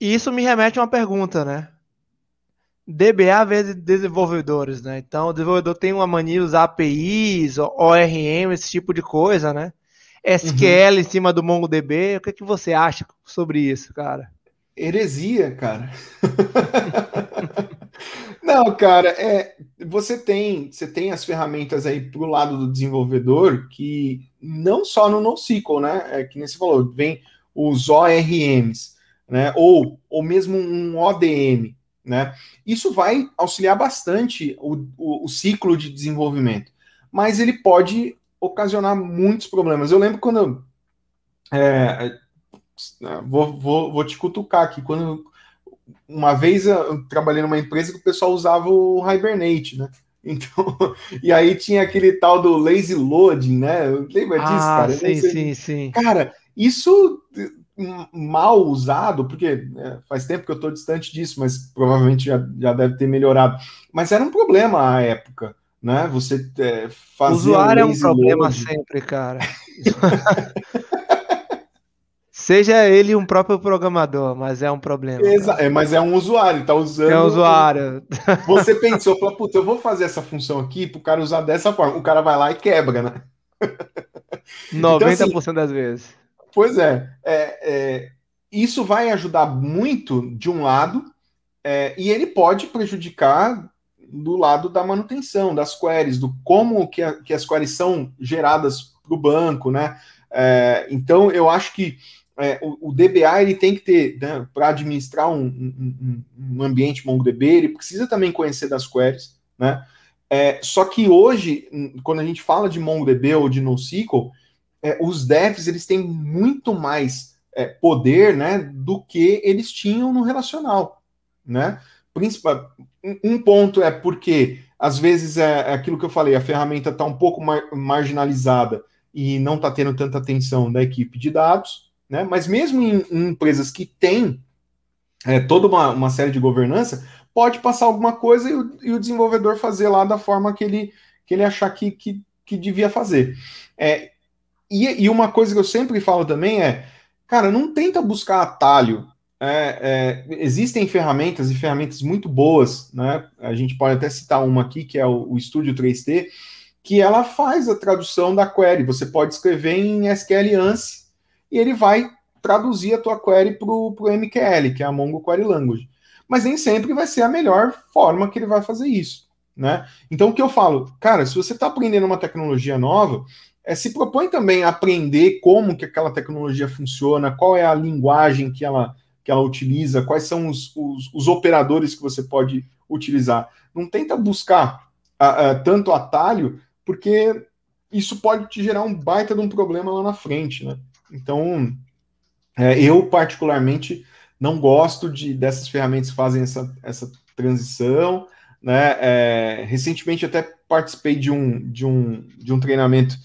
E isso me remete a uma pergunta, né? DBA vezes desenvolvedores, né? Então, o desenvolvedor tem uma mania de usar APIs, ORM, esse tipo de coisa, né? SQL uhum. em cima do MongoDB. O que, é que você acha sobre isso, cara? Heresia, cara. Não, cara, é, você tem você tem as ferramentas aí pro lado do desenvolvedor que não só no NoSQL, né? É, que nem você falou, vem os ORMs, né? Ou, ou mesmo um ODM, né? Isso vai auxiliar bastante o, o, o ciclo de desenvolvimento, mas ele pode ocasionar muitos problemas. Eu lembro quando. É, é, vou, vou, vou te cutucar aqui. Quando uma vez eu trabalhei numa empresa que o pessoal usava o Hibernate, né? Então, e aí tinha aquele tal do lazy loading, né? Lembra disso, ah, cara? Sim, sim, sim. Cara, isso hum, mal usado, porque é, faz tempo que eu estou distante disso, mas provavelmente já, já deve ter melhorado. Mas era um problema à época né? Você é, fazer o usuário é um problema load. sempre, cara. Seja ele um próprio programador, mas é um problema. Exa é, mas é um usuário, está usando. É um usuário. Você pensou, fala, puta, eu vou fazer essa função aqui para o cara usar dessa forma. O cara vai lá e quebra, né? 90% então, assim, das vezes. Pois é, é, é, Isso vai ajudar muito de um lado, é, e ele pode prejudicar do lado da manutenção, das queries, do como que, a, que as queries são geradas para o banco, né? É, então, eu acho que é, o, o, DBA ele tem que ter, né, para administrar um, um, um, ambiente MongoDB, ele precisa também conhecer das queries, né? É, só que hoje, quando a gente fala de MongoDB ou de NoSQL, é, os devs eles têm muito mais é, poder, né, do que eles tinham no relacional, né? Principal, um ponto é porque às vezes é, é aquilo que eu falei, a ferramenta está um pouco mar marginalizada e não está tendo tanta atenção da equipe de dados, né? Mas mesmo em, em empresas que têm é, toda uma, uma, série de governança, pode passar alguma coisa e o, e o, desenvolvedor fazer lá da forma que ele, que ele achar que, que, que devia fazer. É, e, e uma coisa que eu sempre falo também é, cara, não tenta buscar atalho é, é, existem ferramentas e ferramentas muito boas, né? A gente pode até citar uma aqui, que é o, o Studio 3D, que ela faz a tradução da query. Você pode escrever em SQL ANSI e ele vai traduzir a tua query para o MQL, que é a Mongo Query Language. Mas nem sempre vai ser a melhor forma que ele vai fazer isso, né? Então, o que eu falo? Cara, se você está aprendendo uma tecnologia nova, é, se propõe também a aprender como que aquela tecnologia funciona, qual é a linguagem que ela que ela utiliza, quais são os, os, os operadores que você pode utilizar. Não tenta buscar tanto atalho, porque isso pode te gerar um baita de um problema lá na frente, né? Então, é, eu particularmente não gosto de dessas ferramentas que fazem essa, essa transição, né? É, recentemente até participei de um, de um, de um treinamento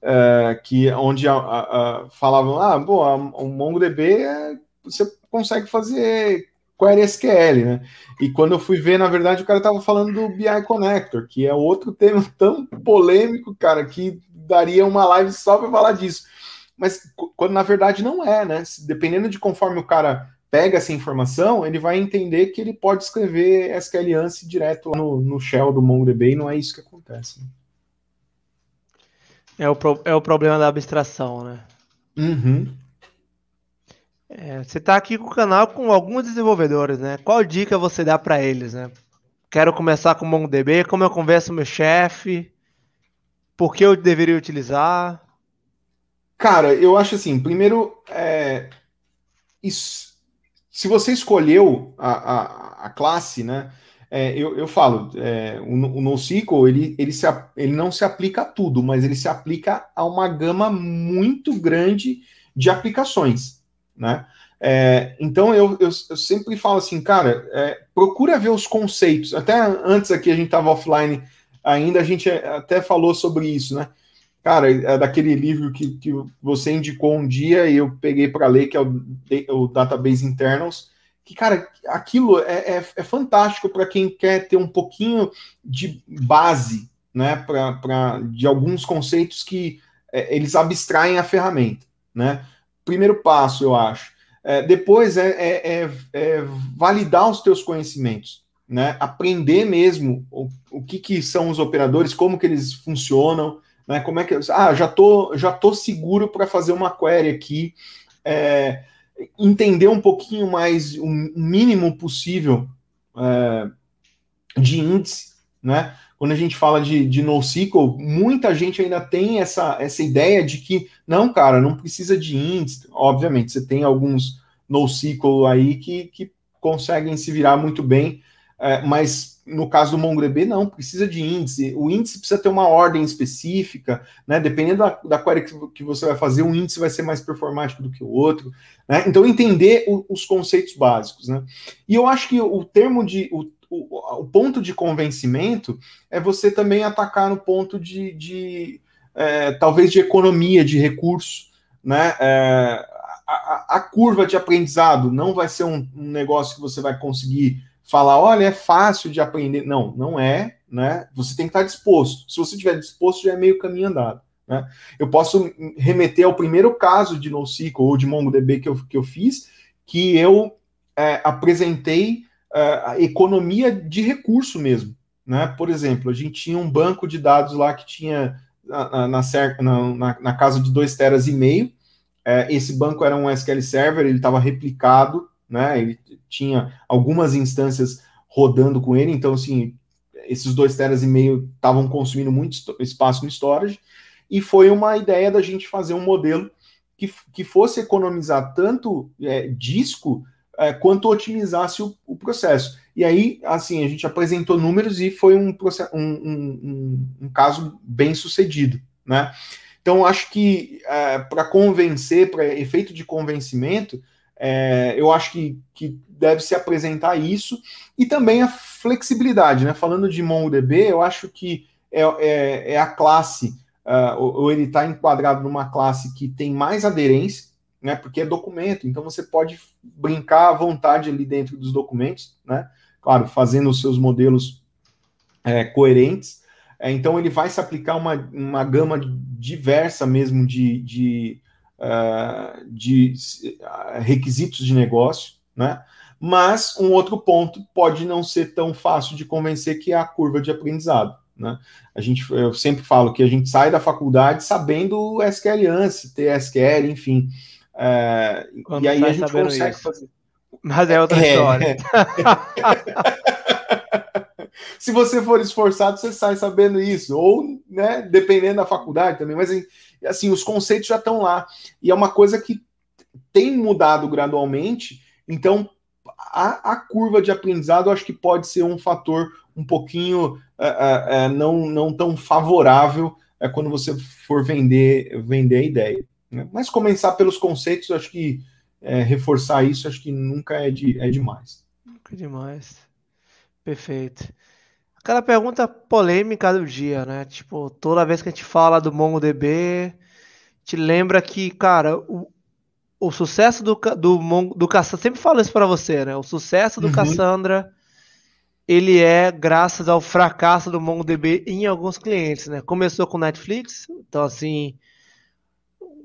é, que onde a, a, a falavam, ah, bom, o MongoDB é, você consegue fazer query SQL, né? E quando eu fui ver, na verdade, o cara estava falando do BI Connector, que é outro tema tão polêmico, cara, que daria uma live só para falar disso. Mas quando na verdade não é, né? Dependendo de conforme o cara pega essa informação, ele vai entender que ele pode escrever SQL ANSI direto no, no shell do MongoDB e não é isso que acontece. Né? É o, pro, é o problema da abstração, né? Uhum. É, você está aqui com o canal com alguns desenvolvedores, né? Qual dica você dá para eles, né? Quero começar com o MongoDB, como eu converso com meu chefe, por que eu deveria utilizar? Cara, eu acho assim, primeiro, é, isso, se você escolheu a, a, a classe, né? É, eu, eu, falo, é, o, o NoSQL ele, ele, se, ele não se aplica a tudo, mas ele se aplica a uma gama muito grande de aplicações né? É, então eu, eu, eu, sempre falo assim, cara, é, procura ver os conceitos. Até antes aqui a gente estava offline ainda, a gente é, até falou sobre isso, né? Cara, é daquele livro que, que você indicou um dia e eu peguei para ler, que é o, o, Database Internals, que, cara, aquilo é, é, é fantástico para quem quer ter um pouquinho de base, né, pra, pra, de alguns conceitos que é, eles abstraem a ferramenta, né? primeiro passo, eu acho. É, depois é, é, é, é, validar os teus conhecimentos, né? Aprender mesmo o, o que, que são os operadores, como que eles funcionam, né? Como é que ah já tô já tô seguro para fazer uma query aqui, é, entender um pouquinho mais o mínimo possível é, de índice, né? Quando a gente fala de, de NoSQL, muita gente ainda tem essa, essa ideia de que, não, cara, não precisa de índice. Obviamente, você tem alguns NoSQL aí que, que conseguem se virar muito bem, é, mas no caso do MongoDB, não, precisa de índice. O índice precisa ter uma ordem específica, né? Dependendo da, da query que você vai fazer, um índice vai ser mais performático do que o outro, né? Então, entender o, os conceitos básicos, né? E eu acho que o termo de, o o, o ponto de convencimento é você também atacar no ponto de, de é, talvez de economia de recurso, né? É, a, a, curva de aprendizado não vai ser um, um negócio que você vai conseguir falar, olha, é fácil de aprender. Não, não é, né? Você tem que estar disposto. Se você estiver disposto, já é meio caminho andado. Né? Eu posso remeter ao primeiro caso de NoSQL ou de MongoDB que eu, que eu fiz, que eu é, apresentei é, a economia de recurso mesmo. Né? Por exemplo, a gente tinha um banco de dados lá que tinha na, na, na, na casa de 2 teras e meio. É, esse banco era um SQL Server, ele estava replicado, né? ele tinha algumas instâncias rodando com ele, então, assim, esses 2 teras e meio estavam consumindo muito espaço no storage, e foi uma ideia da gente fazer um modelo que, que fosse economizar tanto é, disco é, quanto otimizasse o, o, processo. E aí, assim, a gente apresentou números e foi um, um, um, um caso bem sucedido, né? Então, acho que é, para convencer, para efeito de convencimento, é, eu acho que, que deve se apresentar isso e também a flexibilidade, né? Falando de MongoDB, eu acho que é, é, é a classe, uh, ou ele está enquadrado numa classe que tem mais aderência, né? Porque é documento, então você pode brincar à vontade ali dentro dos documentos, né? Claro, fazendo os seus modelos é, coerentes. É, então ele vai se aplicar uma, uma gama diversa mesmo de, de, uh, de requisitos de negócio, né? Mas um outro ponto pode não ser tão fácil de convencer que é a curva de aprendizado. Né? A gente, eu sempre falo que a gente sai da faculdade sabendo SQL ANSI, TSQL, enfim. É, e aí tá a gente consegue isso. fazer. Mas é outra é. história. Se você for esforçado, você sai sabendo isso. Ou, né, dependendo da faculdade também. Mas, assim, os conceitos já estão lá. E é uma coisa que tem mudado gradualmente. Então, a, a curva de aprendizado, acho que pode ser um fator um pouquinho uh, uh, uh, não, não tão favorável é quando você for vender, vender a ideia. Né? Mas começar pelos conceitos, acho que é, reforçar isso, acho que nunca é, de, é demais. Nunca é demais. Perfeito. Aquela pergunta polêmica do dia, né? Tipo, toda vez que a gente fala do MongoDB, te lembra que, cara, o, o sucesso do, do, do Cassandra, sempre falo isso para você, né? O sucesso do uhum. Cassandra, ele é graças ao fracasso do MongoDB em alguns clientes, né? Começou com Netflix, então assim,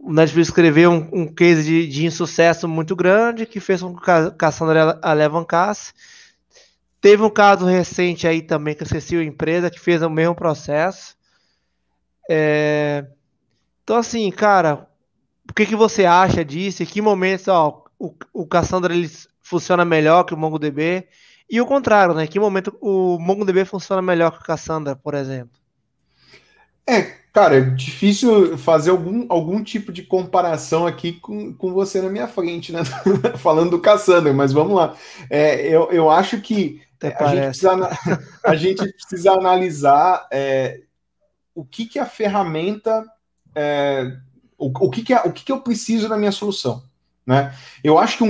o Netflix escreveu um, um case de, de, insucesso muito grande que fez com que a Cassandra alavancasse. Teve um caso recente aí também, que eu esqueci a empresa, que fez o mesmo processo. É... Então, assim, cara, o que, que você acha disso? Em que momentos ó, o, o Cassandra ele funciona melhor que o MongoDB? E o contrário, né? Em que momento o MongoDB funciona melhor que o Cassandra, por exemplo? É, cara, é difícil fazer algum, algum tipo de comparação aqui com, com você na minha frente, né? Falando do Cassandra, mas vamos lá. É, eu, eu acho que a gente, precisa, a gente, precisa, analisar é, o que, que a ferramenta. É, o, o, que, que, o que, que eu preciso na minha solução. Né? Eu acho que um,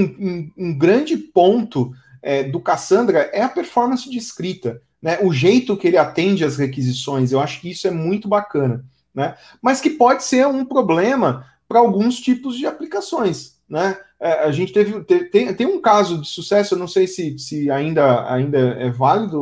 um, um grande ponto é, do Cassandra é a performance de escrita né, o jeito que ele atende as requisições, eu acho que isso é muito bacana, né? Mas que pode ser um problema para alguns tipos de aplicações, né? É, a gente teve tem, tem um caso de sucesso, eu não sei se, se ainda, ainda é válido,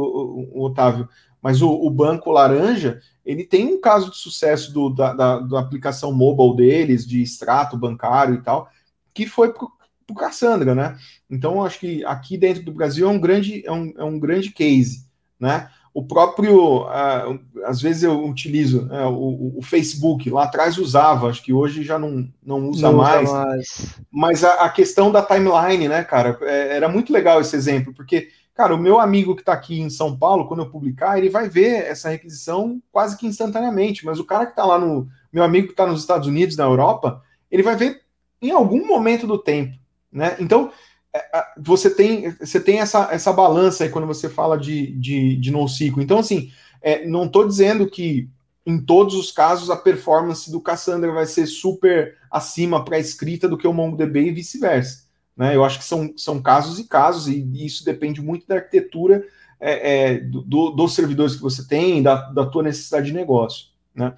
Otávio, mas o, o Banco Laranja, ele tem um caso de sucesso do, da, da, da aplicação mobile deles, de extrato bancário e tal, que foi para o Cassandra, né? Então, acho que aqui dentro do Brasil é um grande, é um, é um grande case né? O próprio, uh, às vezes eu utilizo uh, o, o, Facebook, lá atrás usava, acho que hoje já não, não usa não mais. mais. Mas a, a, questão da timeline, né, cara? É, era muito legal esse exemplo, porque, cara, o meu amigo que está aqui em São Paulo, quando eu publicar, ele vai ver essa requisição quase que instantaneamente. Mas o cara que está lá no. Meu amigo que está nos Estados Unidos, na Europa, ele vai ver em algum momento do tempo, né? Então, é, você tem, você tem essa, essa balança aí quando você fala de, de, de no Então, assim, é, não estou dizendo que em todos os casos a performance do Cassandra vai ser super acima para a escrita do que o MongoDB e vice-versa. Né? Eu acho que são, são casos e casos, e, isso depende muito da arquitetura é, é, do, dos servidores que você tem, da, da tua necessidade de negócio. Né?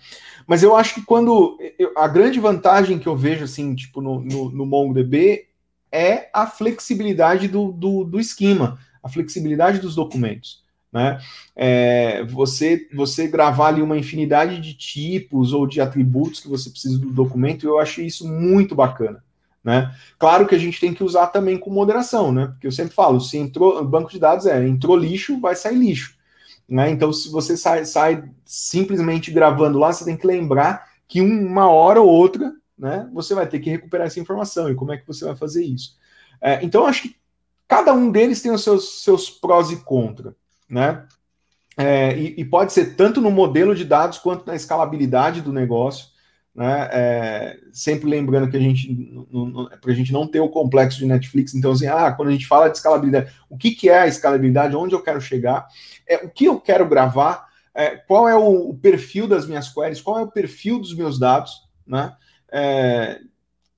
Mas eu acho que quando. Eu, a grande vantagem que eu vejo assim, tipo, no, no, no MongoDB é a flexibilidade do, do, do esquema, a flexibilidade dos documentos. Né? É, você, você gravar ali uma infinidade de tipos ou de atributos que você precisa do documento, eu achei isso muito bacana. Né? Claro que a gente tem que usar também com moderação, né? Porque eu sempre falo, se entrou banco de dados é entrou lixo, vai sair lixo. Né? Então, se você sai, sai simplesmente gravando lá, você tem que lembrar que uma hora ou outra né? Você vai ter que recuperar essa informação e como é que você vai fazer isso? É, então, acho que cada um deles tem os seus, seus prós e contras, né? É, e, e, pode ser tanto no modelo de dados quanto na escalabilidade do negócio, né? É, sempre lembrando que a gente, é para a gente não ter o complexo de Netflix, então assim, ah, quando a gente fala de escalabilidade, o que, que é a escalabilidade? Onde eu quero chegar? É, o que eu quero gravar? É, qual é o, o perfil das minhas queries? Qual é o perfil dos meus dados? Né? É,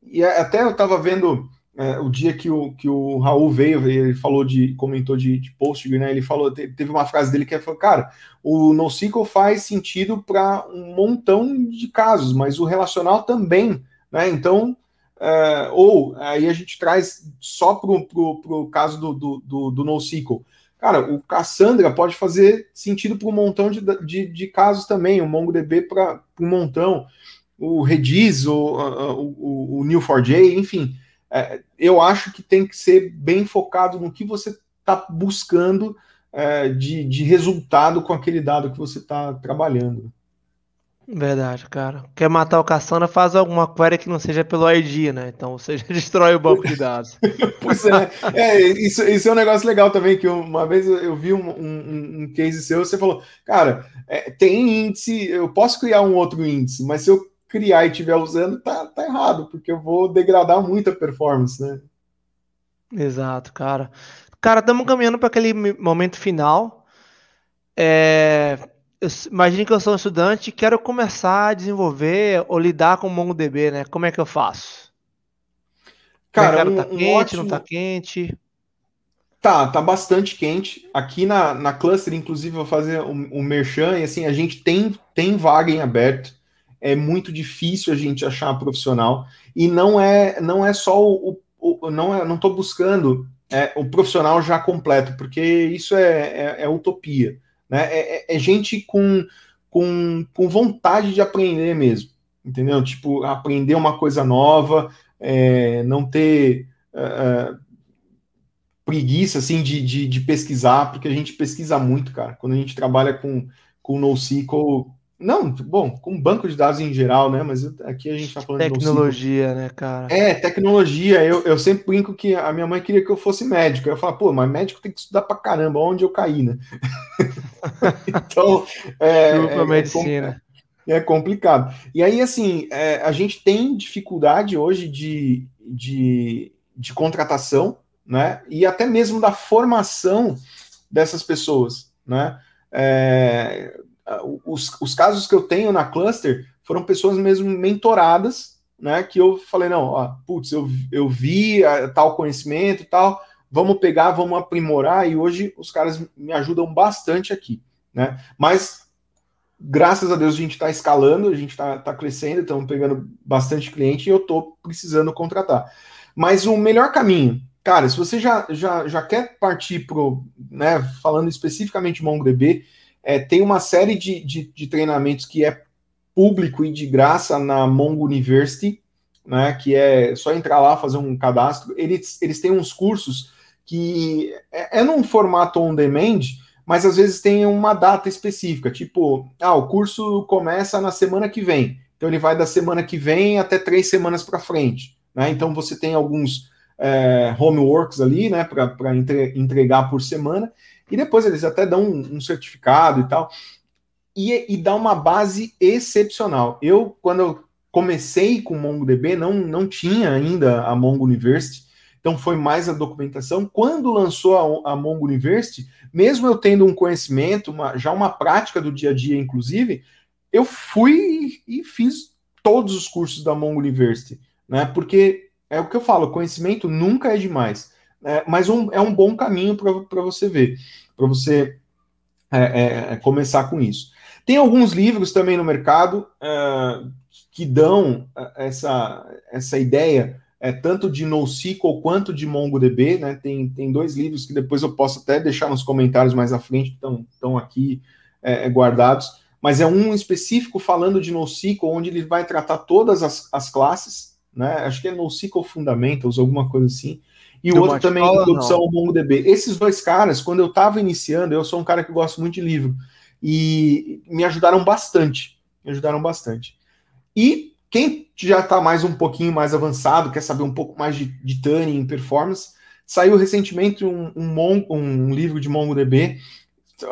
e até eu estava vendo é, o dia que o, que o Raul veio, ele falou de, comentou de, de né? Ele falou, teve uma frase dele que é, falou, cara, o NoSQL faz sentido para um montão de casos, mas o relacional também, né? Então, é, ou aí a gente traz só para o caso do, do, do, do NoSQL. Cara, o Cassandra pode fazer sentido para um montão de, de, de casos também, o MongoDB para um montão o Rediz, o, o, o, o New 4J, enfim. É, eu acho que tem que ser bem focado no que você está buscando é, de, de resultado com aquele dado que você está trabalhando. Verdade, cara. Quer matar o Cassandra, faz alguma query que não seja pelo ID, né? Então você já destrói o banco de dados. pois é. é isso, isso, é um negócio legal também, que uma vez eu vi um, um, um case seu, você falou, cara, é, tem índice, eu posso criar um outro índice, mas se eu criar e estiver usando, tá, tá errado, porque eu vou degradar muito a performance, né? Exato, cara. Cara, estamos caminhando para aquele momento final. É, que eu sou um estudante e quero começar a desenvolver ou lidar com o MongoDB, né? Como é que eu faço? É cara, um, tá quente, um ótimo... não tá quente? Tá, tá bastante quente. Aqui na, na cluster, inclusive, vou fazer o um, um merchan e assim, a gente tem, tem vaga em aberto é muito difícil a gente achar profissional e não é não é só o, o, não é, não estou buscando é, o profissional já completo porque isso é, é, é utopia né é, é, é, gente com, com com vontade de aprender mesmo entendeu tipo aprender uma coisa nova é, não ter preguiça assim de, de, de pesquisar porque a gente pesquisa muito cara quando a gente trabalha com com NoSQL não, bom, com banco de dados em geral, né? Mas aqui a gente tá falando tecnologia, de né, cara? É, tecnologia. Eu, eu sempre brinco que a minha mãe queria que eu fosse médico. Eu falo, pô, mas médico tem que estudar pra caramba, onde eu caí, né? então, é, é, é, medicina. É, é complicado. E aí, assim, é, a gente tem dificuldade hoje de, de, de contratação, né? E até mesmo da formação dessas pessoas, né? É, ah, os, os casos que eu tenho na cluster foram pessoas mesmo mentoradas, né? Que eu falei, não, ó, putz, eu, eu vi a, ah, tal conhecimento tal, vamos pegar, vamos aprimorar, e hoje os caras me ajudam bastante aqui, né? Mas graças a Deus a gente está escalando, a gente está tá crescendo, estamos pegando bastante cliente e eu estou precisando contratar. Mas o melhor caminho, cara, se você já, já, já quer partir para né, falando especificamente de MongoDB, é, tem uma série de, de, de, treinamentos que é público e de graça na Mongo University, né, que é só entrar lá, fazer um cadastro. Eles, eles têm uns cursos que é, é num formato on-demand, mas às vezes tem uma data específica, tipo, ah, o curso começa na semana que vem. Então ele vai da semana que vem até três semanas para frente. Né? Então você tem alguns é, homeworks ali, né, para entregar por semana. E depois eles até dão um, um certificado e tal. E, e, dá uma base excepcional. Eu, quando eu comecei com MongoDB, não, não tinha ainda a Mongo University, então foi mais a documentação. Quando lançou a, a Mongo University, mesmo eu tendo um conhecimento, uma, já uma prática do dia a dia, inclusive, eu fui e fiz todos os cursos da Mongo University, né? Porque é o que eu falo, conhecimento nunca é demais. É, mas um, é um bom caminho para você ver, para você é, é, é, começar com isso. Tem alguns livros também no mercado é, que dão essa, essa ideia, tanto de NoSQL quanto de MongoDB, né? Tem, tem dois livros que depois eu posso até deixar nos comentários mais à frente, estão, estão aqui guardados mas é um específico falando de NoSQL, onde ele vai tratar todas as, as classes, né? Acho que é NoSQL Fundamentals, alguma coisa assim, e o outro também introdução ao MongoDB. Esses dois caras, quando eu estava iniciando, eu sou um cara que gosto muito de livro, e me ajudaram bastante. Me ajudaram bastante. E quem já está mais um pouquinho mais avançado, quer saber um pouco mais de, de tuning, performance, saiu recentemente um, um, um livro de MongoDB,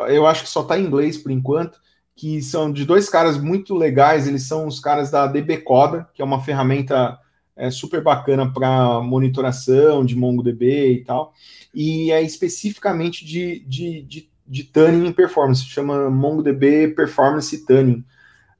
eu acho que só está em inglês por enquanto, que são de dois caras muito legais, eles são os caras da DB Coda, que é uma ferramenta é super bacana para monitoração de MongoDB e tal, e é especificamente de, de, de, de tuning performance, chama MongoDB Performance Tuning,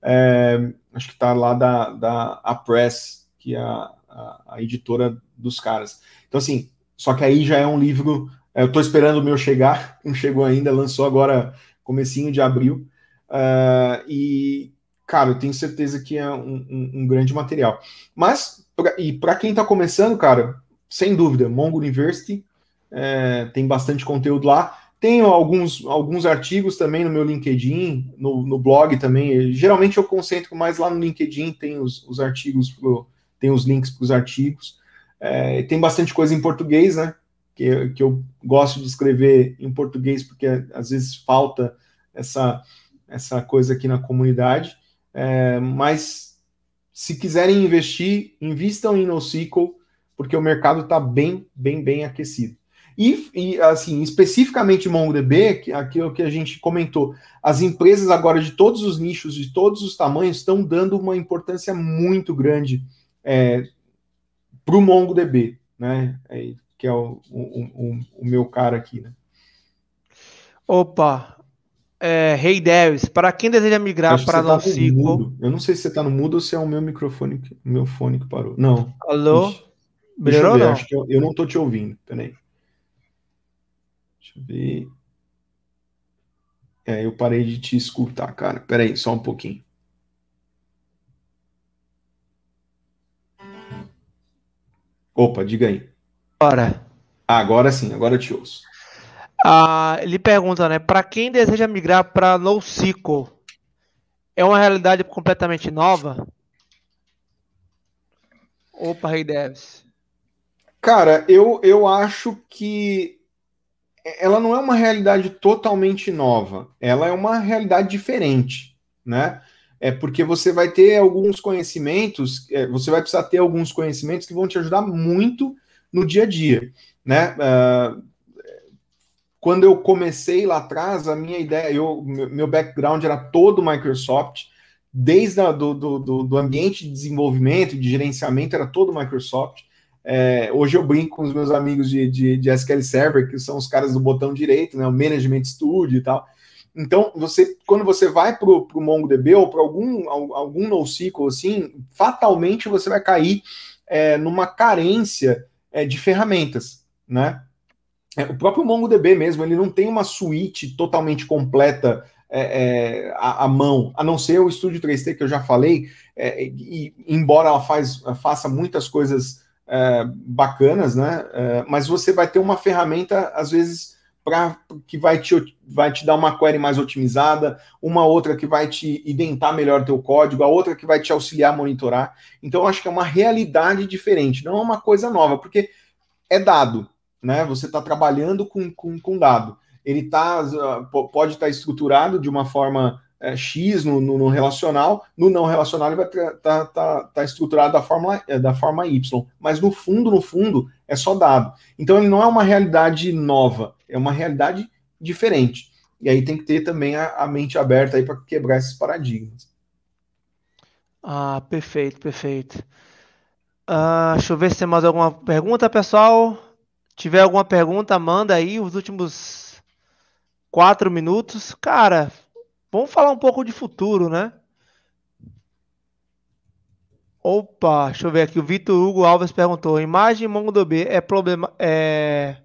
é, acho que está lá da, da press, que é a, a, a, editora dos caras. Então, assim, só que aí já é um livro, é, eu estou esperando o meu chegar, não chegou ainda, lançou agora comecinho de abril, é, e, cara, eu tenho certeza que é um, um, um grande material. Mas pra, e para quem está começando, cara, sem dúvida, Mongo University é, tem bastante conteúdo lá. Tenho alguns, alguns artigos também no meu LinkedIn, no, no blog também. Geralmente eu concentro mais lá no LinkedIn, tem os, os artigos, pro, tem os links para os artigos. É, tem bastante coisa em português, né? Que, que eu gosto de escrever em português, porque às vezes falta essa, essa coisa aqui na comunidade. É, mas se quiserem investir, invistam em NoSQL, porque o mercado está bem, bem, bem aquecido. E, e, assim, especificamente MongoDB, que, aquilo que a gente comentou, as empresas agora de todos os nichos, de todos os tamanhos, estão dando uma importância muito grande é, para o MongoDB, né? É, que é o, o, o, o, meu cara aqui, né? Opa, é, Hey Davis, para quem deseja migrar para o tá sequel. Eu não sei se você está no mudo ou se é o meu microfone, que, meu fone que parou. Não. Alô? Ixi. não? Acho que eu, eu não estou te ouvindo. Peraí. Deixa eu ver. É, eu parei de te escutar, cara. Peraí, só um pouquinho. Opa, diga aí. Agora. Ah, agora sim, agora eu te ouço. Ah, ele pergunta, né? Para quem deseja migrar para NoSQL, é uma realidade completamente nova? Opa, Rei hey Devs. Cara, eu, eu acho que ela não é uma realidade totalmente nova. Ela é uma realidade diferente, né? É porque você vai ter alguns conhecimentos, é, você vai precisar ter alguns conhecimentos que vão te ajudar muito no dia a dia, né? Uh, quando eu comecei lá atrás, a minha ideia, eu, meu background era todo Microsoft, desde a, do, do, do, ambiente de desenvolvimento, de gerenciamento, era todo Microsoft. É, hoje eu brinco com os meus amigos de, de, de, SQL Server, que são os caras do botão direito, né, o Management Studio e tal. Então, você, quando você vai para o MongoDB ou para algum, algum NoSQL assim, fatalmente você vai cair é, numa carência é, de ferramentas, né? é, o próprio MongoDB mesmo, ele não tem uma suíte totalmente completa é, é, à, à, mão, a não ser o Studio 3T que eu já falei, é, e embora ela faz, faça muitas coisas é, bacanas, né, é, mas você vai ter uma ferramenta, às vezes, para que vai te, vai te dar uma query mais otimizada, uma outra que vai te identar melhor o teu código, a outra que vai te auxiliar a monitorar. Então, eu acho que é uma realidade diferente, não é uma coisa nova, porque é dado, né? Você está trabalhando com, com, com dado. Ele tá, pode estar tá estruturado de uma forma é, X no, no, no, relacional, no não relacional ele vai estar tá, tá, tá estruturado da forma, é, da forma Y. Mas no fundo, no fundo, é só dado. Então ele não é uma realidade nova, é uma realidade diferente. E aí tem que ter também a, a mente aberta aí para quebrar esses paradigmas. Ah, perfeito, perfeito. Ah, deixa eu ver se tem mais alguma pergunta, pessoal. Tiver alguma pergunta, manda aí os últimos quatro minutos. Cara, vamos falar um pouco de futuro, né? Opa, deixa eu ver aqui. O Vitor Hugo Alves perguntou: imagem MongoDB é problema é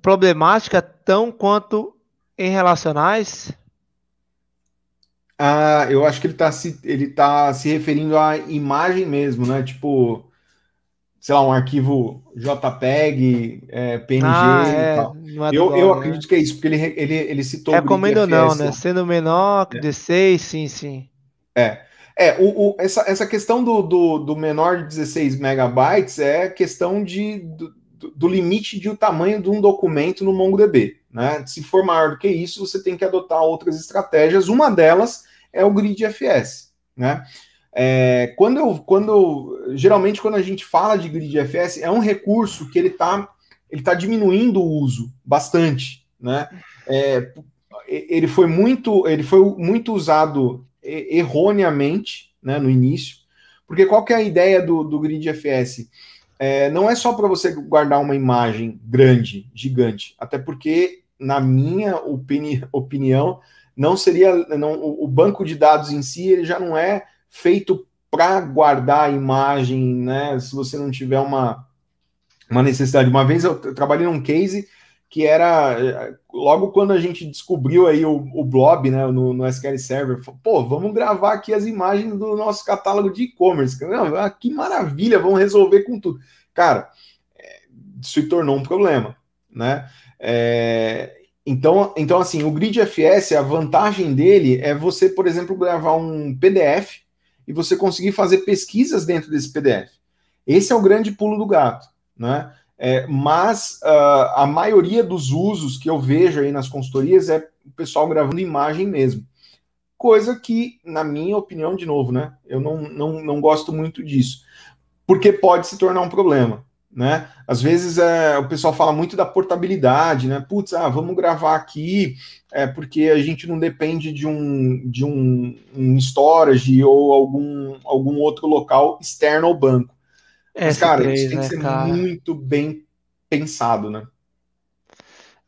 problemática tão quanto em relacionais? Ah, eu acho que ele está se ele tá se referindo à imagem mesmo, né? Tipo, sei lá, um arquivo JPEG, é, PNG ah, é, é Eu, eu né? acredito que é isso, porque ele, ele, ele citou. Recomendo é o não, né? Sendo menor que é. 16, sim, sim. É. É, o, o, essa, essa questão do, do, do, menor de 16 megabytes é questão de, do, do limite de o tamanho de um documento no MongoDB. Né? Se for maior do que isso, você tem que adotar outras estratégias. Uma delas é o GridFS. Né? É, quando eu, quando geralmente quando a gente fala de grid FS é um recurso que ele está ele tá diminuindo o uso bastante, né? É, ele foi muito ele foi muito usado erroneamente, né, no início, porque qual que é a ideia do, do grid FS? É, não é só para você guardar uma imagem grande, gigante, até porque na minha opini opinião não seria não, o banco de dados em si ele já não é feito para guardar a imagem, né? Se você não tiver uma, uma necessidade. Uma vez eu trabalhei num case que era eh, logo quando a gente descobriu aí o, o blob, né, no, no SQL Server, pô, vamos gravar aqui as imagens do nosso catálogo de e-commerce. Ah, que maravilha, vamos resolver com tudo. Cara, eh, se tornou um problema, né? É, então, então, assim, o Grid FS, a vantagem dele é você, por exemplo, gravar um PDF e você conseguir fazer pesquisas dentro desse PDF. Esse é o grande pulo do gato, né? É, mas uh, a maioria dos usos que eu vejo aí nas consultorias é o pessoal gravando imagem mesmo. Coisa que, na minha opinião, de novo, né? Eu não, não, não gosto muito disso. Porque pode se tornar um problema né? Às vezes é, o pessoal fala muito da portabilidade, né? Putz, ah, vamos gravar aqui, é, porque a gente não depende de um, de um, um storage ou algum, algum outro local externo ao banco. Mas, S3, cara, isso tem né, que ser cara? muito bem pensado, né?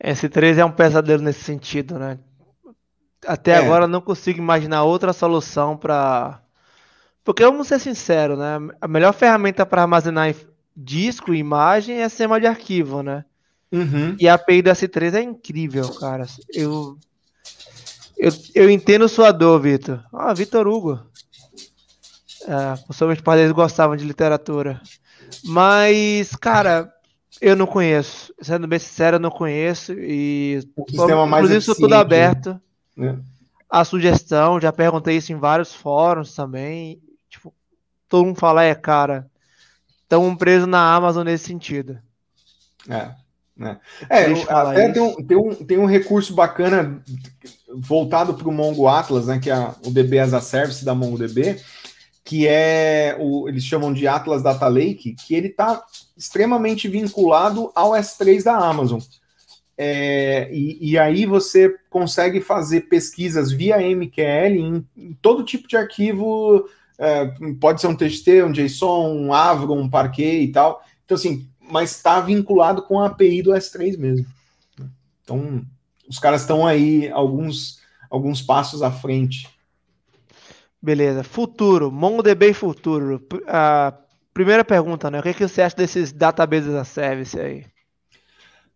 S3 é um pesadelo nesse sentido, né? Até é. agora não consigo imaginar outra solução para. Porque vamos ser sinceros, né? A melhor ferramenta para armazenar disco, imagem e é sistema de arquivo, né? Uhum. E a API do S3 é incrível, cara. Eu, eu, eu entendo sua dor, Vitor. Ah, Vitor Hugo. É, possivelmente para eles gostavam de literatura. Mas, cara, eu não conheço. Sendo bem sincero, eu não conheço. E o sistema mais inclusive estou tudo né? aberto. Né? A sugestão, já perguntei isso em vários fóruns também. Tipo, todo mundo fala, é, cara, estão presos na Amazon nesse sentido. É. Né? É, até tem um, tem, um, tem um recurso bacana voltado para o Mongo Atlas, né, que é o DB as a Service da MongoDB, que é o eles chamam de Atlas Data Lake, que ele está extremamente vinculado ao S3 da Amazon. É, e, e, aí você consegue fazer pesquisas via MQL em, em todo tipo de arquivo é, pode ser um TXT, um JSON, um Avro, um Parquet e tal. Então, assim, mas está vinculado com a API do S3 mesmo. Então, os caras estão aí alguns, alguns passos à frente. Beleza. Futuro, MongoDB futuro. A primeira pergunta, né? O que, é que você acha desses databases a service aí?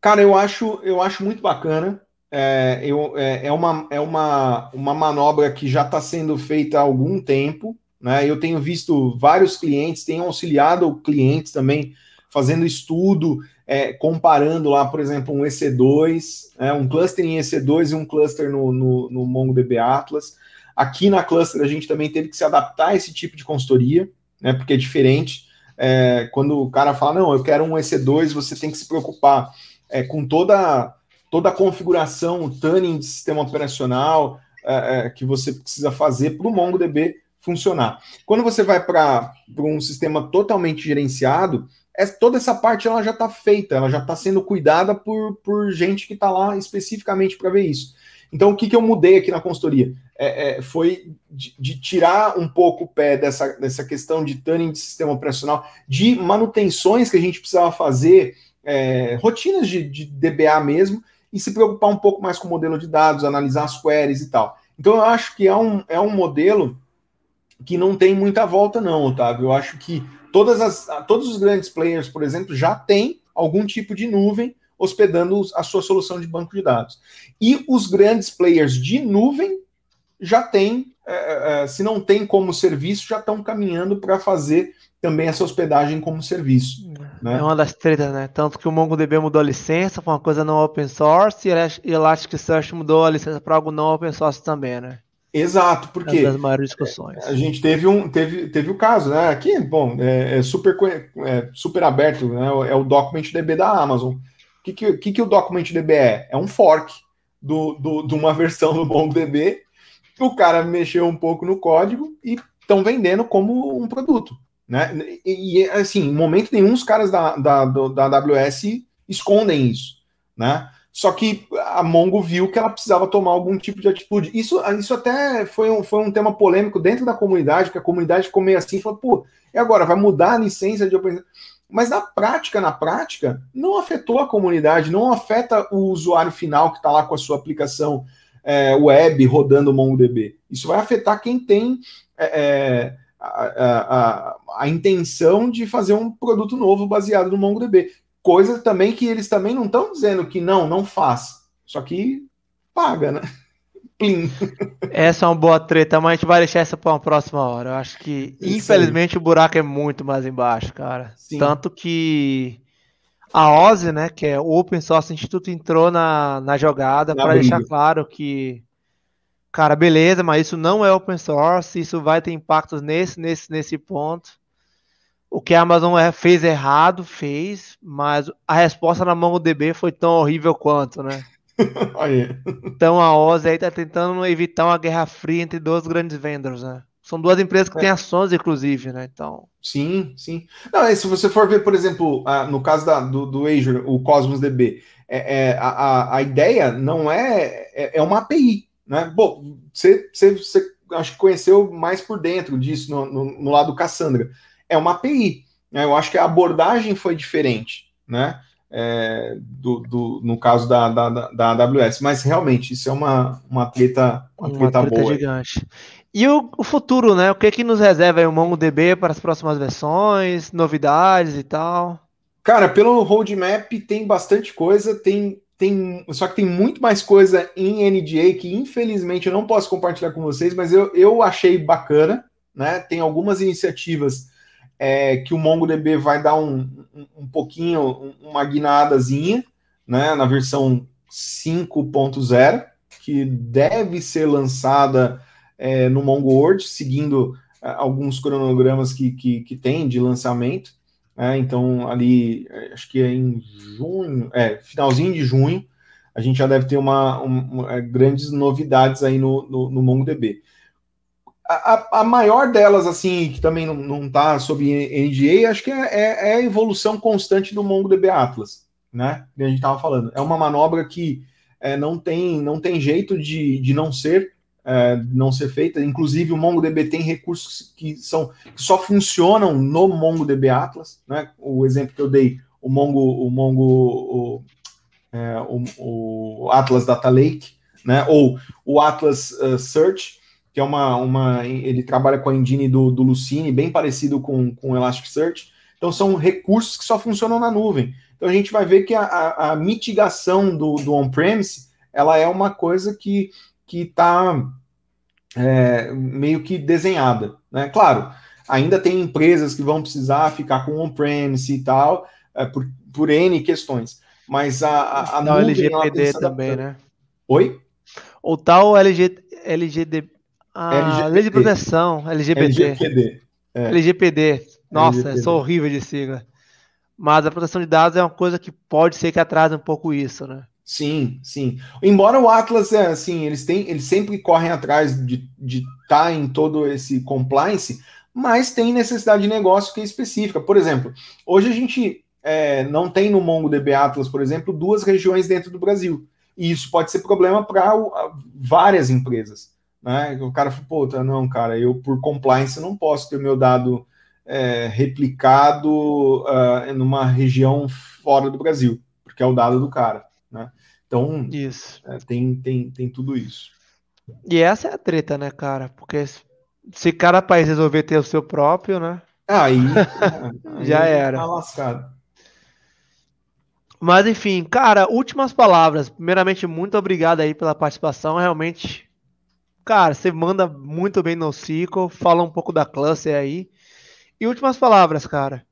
Cara, eu acho, eu acho muito bacana. É, eu, é, é, uma, é uma, uma manobra que já está sendo feita há algum tempo. Né? Eu tenho visto vários clientes, tenho auxiliado clientes também fazendo estudo, é, comparando lá, por exemplo, um EC2, é, né? um cluster em EC2 e um cluster no, no, no MongoDB Atlas. Aqui na cluster a gente também teve que se adaptar a esse tipo de consultoria, né, porque é diferente. É, quando o cara fala, não, eu quero um EC2, você tem que se preocupar é, com toda, toda a configuração, o tuning de sistema operacional é, é que você precisa fazer para o MongoDB funcionar. Quando você vai para um sistema totalmente gerenciado, é, toda essa parte ela já está feita, ela já está sendo cuidada por, por gente que está lá especificamente para ver isso. Então, o que, que eu mudei aqui na consultoria? É, é, foi de, de, tirar um pouco o pé dessa, dessa questão de tuning de sistema operacional, de manutenções que a gente precisava fazer, é, rotinas de, de, DBA mesmo, e se preocupar um pouco mais com o modelo de dados, analisar as queries e tal. Então, eu acho que é um, é um modelo que não tem muita volta, não, Otávio. Eu acho que todas as, todos os grandes players, por exemplo, já têm algum tipo de nuvem hospedando a sua solução de banco de dados. E os grandes players de nuvem já têm, é, é, é se não tem como serviço, já estão caminhando para fazer também essa hospedagem como serviço. É né? É uma das tretas, né? Tanto que o MongoDB mudou a licença para uma coisa não open source e Elasticsearch mudou a licença para algo não open source também, né? Exato, porque. das maiores discussões. É, a gente teve um teve, teve o caso, né? Aqui, bom, é, é super, é, super aberto, né? É o Document DB da Amazon. O que, que, que, que o Document DB é? É um fork do, do, de uma versão do MongoDB. O cara mexeu um pouco no código e estão vendendo como um produto. Né? E, e, assim, em momento nenhum, os caras da, da, da AWS escondem isso. Né? Só que a Mongo viu que ela precisava tomar algum tipo de atitude. Isso, isso até foi um, foi um tema polêmico dentro da comunidade, que a comunidade ficou meio assim, falou, pô, e agora? Vai mudar a licença de OpenStack? Mas na prática, na prática, não afetou a comunidade, não afeta o usuário final que está lá com a sua aplicação é, web rodando o MongoDB. Isso vai afetar quem tem é, é a, a, a, a intenção de fazer um produto novo baseado no MongoDB coisa também que eles também não estão dizendo que não, não faz. Só que paga, né? Plim. Essa é uma boa treta, mas a gente vai deixar essa para uma próxima hora. Eu acho que, Sim. infelizmente, o buraco é muito mais embaixo, cara. Sim. Tanto que a OSE, né, que é Open Source instituto entrou na, na jogada para deixar claro que, cara, beleza, mas isso não é open source, isso vai ter impactos nesse, nesse, nesse ponto o que a Amazon é, fez errado, fez, mas a resposta na MongoDB foi tão horrível quanto, né? então a OZ aí tá tentando evitar uma guerra fria entre dois grandes vendors, né? São duas empresas que é. têm ações, inclusive, né? Então. Sim, sim. Não, é, se você for ver, por exemplo, no caso da, do, do Azure, o Cosmos DB, é, é, a, a ideia não é, é, é uma API, né? Bom, você, você, você acho que conheceu mais por dentro disso no, no, no lado Cassandra é uma API. Né? Eu acho que a abordagem foi diferente, né? É, do, do, no caso da, da, da AWS, mas realmente isso é uma, uma treta, uma, uma treta, boa. gigante. E o, o, futuro, né? O que, que nos reserva aí o MongoDB para as próximas versões, novidades e tal? Cara, pelo roadmap tem bastante coisa, tem, tem só que tem muito mais coisa em NDA que infelizmente eu não posso compartilhar com vocês, mas eu, eu achei bacana, né? Tem algumas iniciativas é, que o MongoDB vai dar um, um, um pouquinho, uma guinadazinha, né, na versão 5.0, que deve ser lançada é, no MongoWorld, seguindo é, alguns cronogramas que, que, que tem de lançamento. Né, então, ali, é, acho que é em junho, é, finalzinho de junho, a gente já deve ter uma, uma é, grandes novidades aí no, no, no MongoDB. A, a, maior delas, assim, que também não está sob NDA, acho que é, é, é, a evolução constante do MongoDB Atlas, né? Que a gente estava falando. É uma manobra que é, não, tem, não tem jeito de, de não ser é, não ser feita. Inclusive, o MongoDB tem recursos que, são, que só funcionam no MongoDB Atlas, né? O exemplo que eu dei, o Mongo, o Mongo, o, é, o, o Atlas Data Lake, né? Ou o Atlas uh, Search, que é uma, uma ele trabalha com a engine do, do Lucine bem parecido com, com o Elasticsearch. Então são recursos que só funcionam na nuvem. Então a gente vai ver que a, a, a mitigação do, do on-premise ela é uma coisa que que está é, meio que desenhada, né? Claro, ainda tem empresas que vão precisar ficar com on-premise e tal é, por, por n questões, mas a, a, a nuvem, LGPD também, né? Oi? Ou tal LG, LGD, a ah, lei de proteção LGBT. LGPD. É. LGPD. Nossa, LGPD. sou horrível de sigla. Mas a proteção de dados é uma coisa que pode ser que atrase um pouco isso, né? Sim, sim. Embora o Atlas, é, assim, eles têm, eles sempre correm atrás de estar tá em todo esse compliance, mas tem necessidade de negócio que é específica. Por exemplo, hoje a gente é, não tem no MongoDB Atlas, por exemplo, duas regiões dentro do Brasil. E isso pode ser problema para várias empresas. Né? O cara falou, puta, não, cara, eu por compliance não posso ter meu dado é, replicado uh, numa região fora do Brasil, porque é o dado do cara. Né? Então, é, tem, tem, tem tudo isso. E essa é a treta, né, cara? Porque se cada país resolver ter o seu próprio, né? Aí, é, aí já é era. Tá lascado. Mas enfim, cara, últimas palavras. Primeiramente, muito obrigado aí pela participação. Realmente Cara, você manda muito bem no SQL, fala um pouco da cluster aí. E últimas palavras, cara.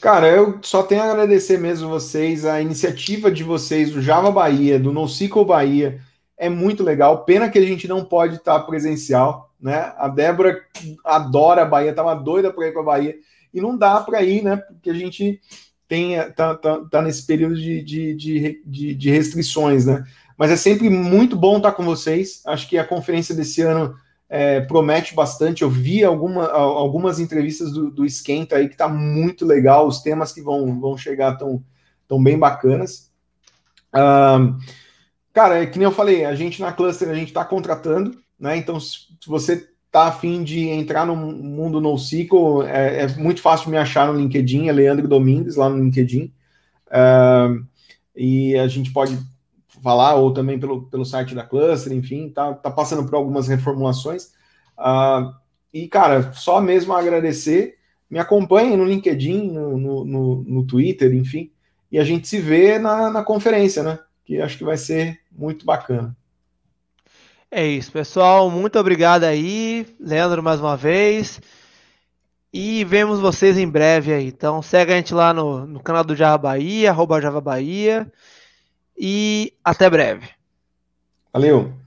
Cara, eu só tenho a agradecer mesmo vocês, a iniciativa de vocês, do Java Bahia, do NoSQL Bahia, é muito legal. Pena que a gente não pode estar tá presencial, né? A Débora adora a Bahia, tava doida para ir para a Bahia, e não dá para ir, né? Porque a gente tem, tá, tá, tá nesse período de, de, de, de restrições, né? Mas é sempre muito bom estar com vocês. Acho que a conferência desse ano é, promete bastante. Eu vi alguma, algumas entrevistas do, do Esquenta aí que tá muito legal. Os temas que vão, vão chegar tão, tão bem bacanas. cara, é que nem eu falei, a gente na Cluster, a gente está contratando, né? Então, se você tá afim de entrar no mundo NoSQL, é, é muito fácil me achar no LinkedIn, é Leandro Domingues lá no LinkedIn. e a gente pode falar, ou também pelo, pelo site da Cluster, enfim, tá, tá passando por algumas reformulações. Uh, e, cara, só mesmo agradecer. Me acompanhe no LinkedIn, no, no, no, no Twitter, enfim. E a gente se vê na, na conferência, né? Que acho que vai ser muito bacana. É isso, pessoal. Muito obrigado aí, Leandro, mais uma vez. E vemos vocês em breve aí. Então segue a gente lá no, no canal do Java Bahia, arroba Java Bahia e até breve. Valeu!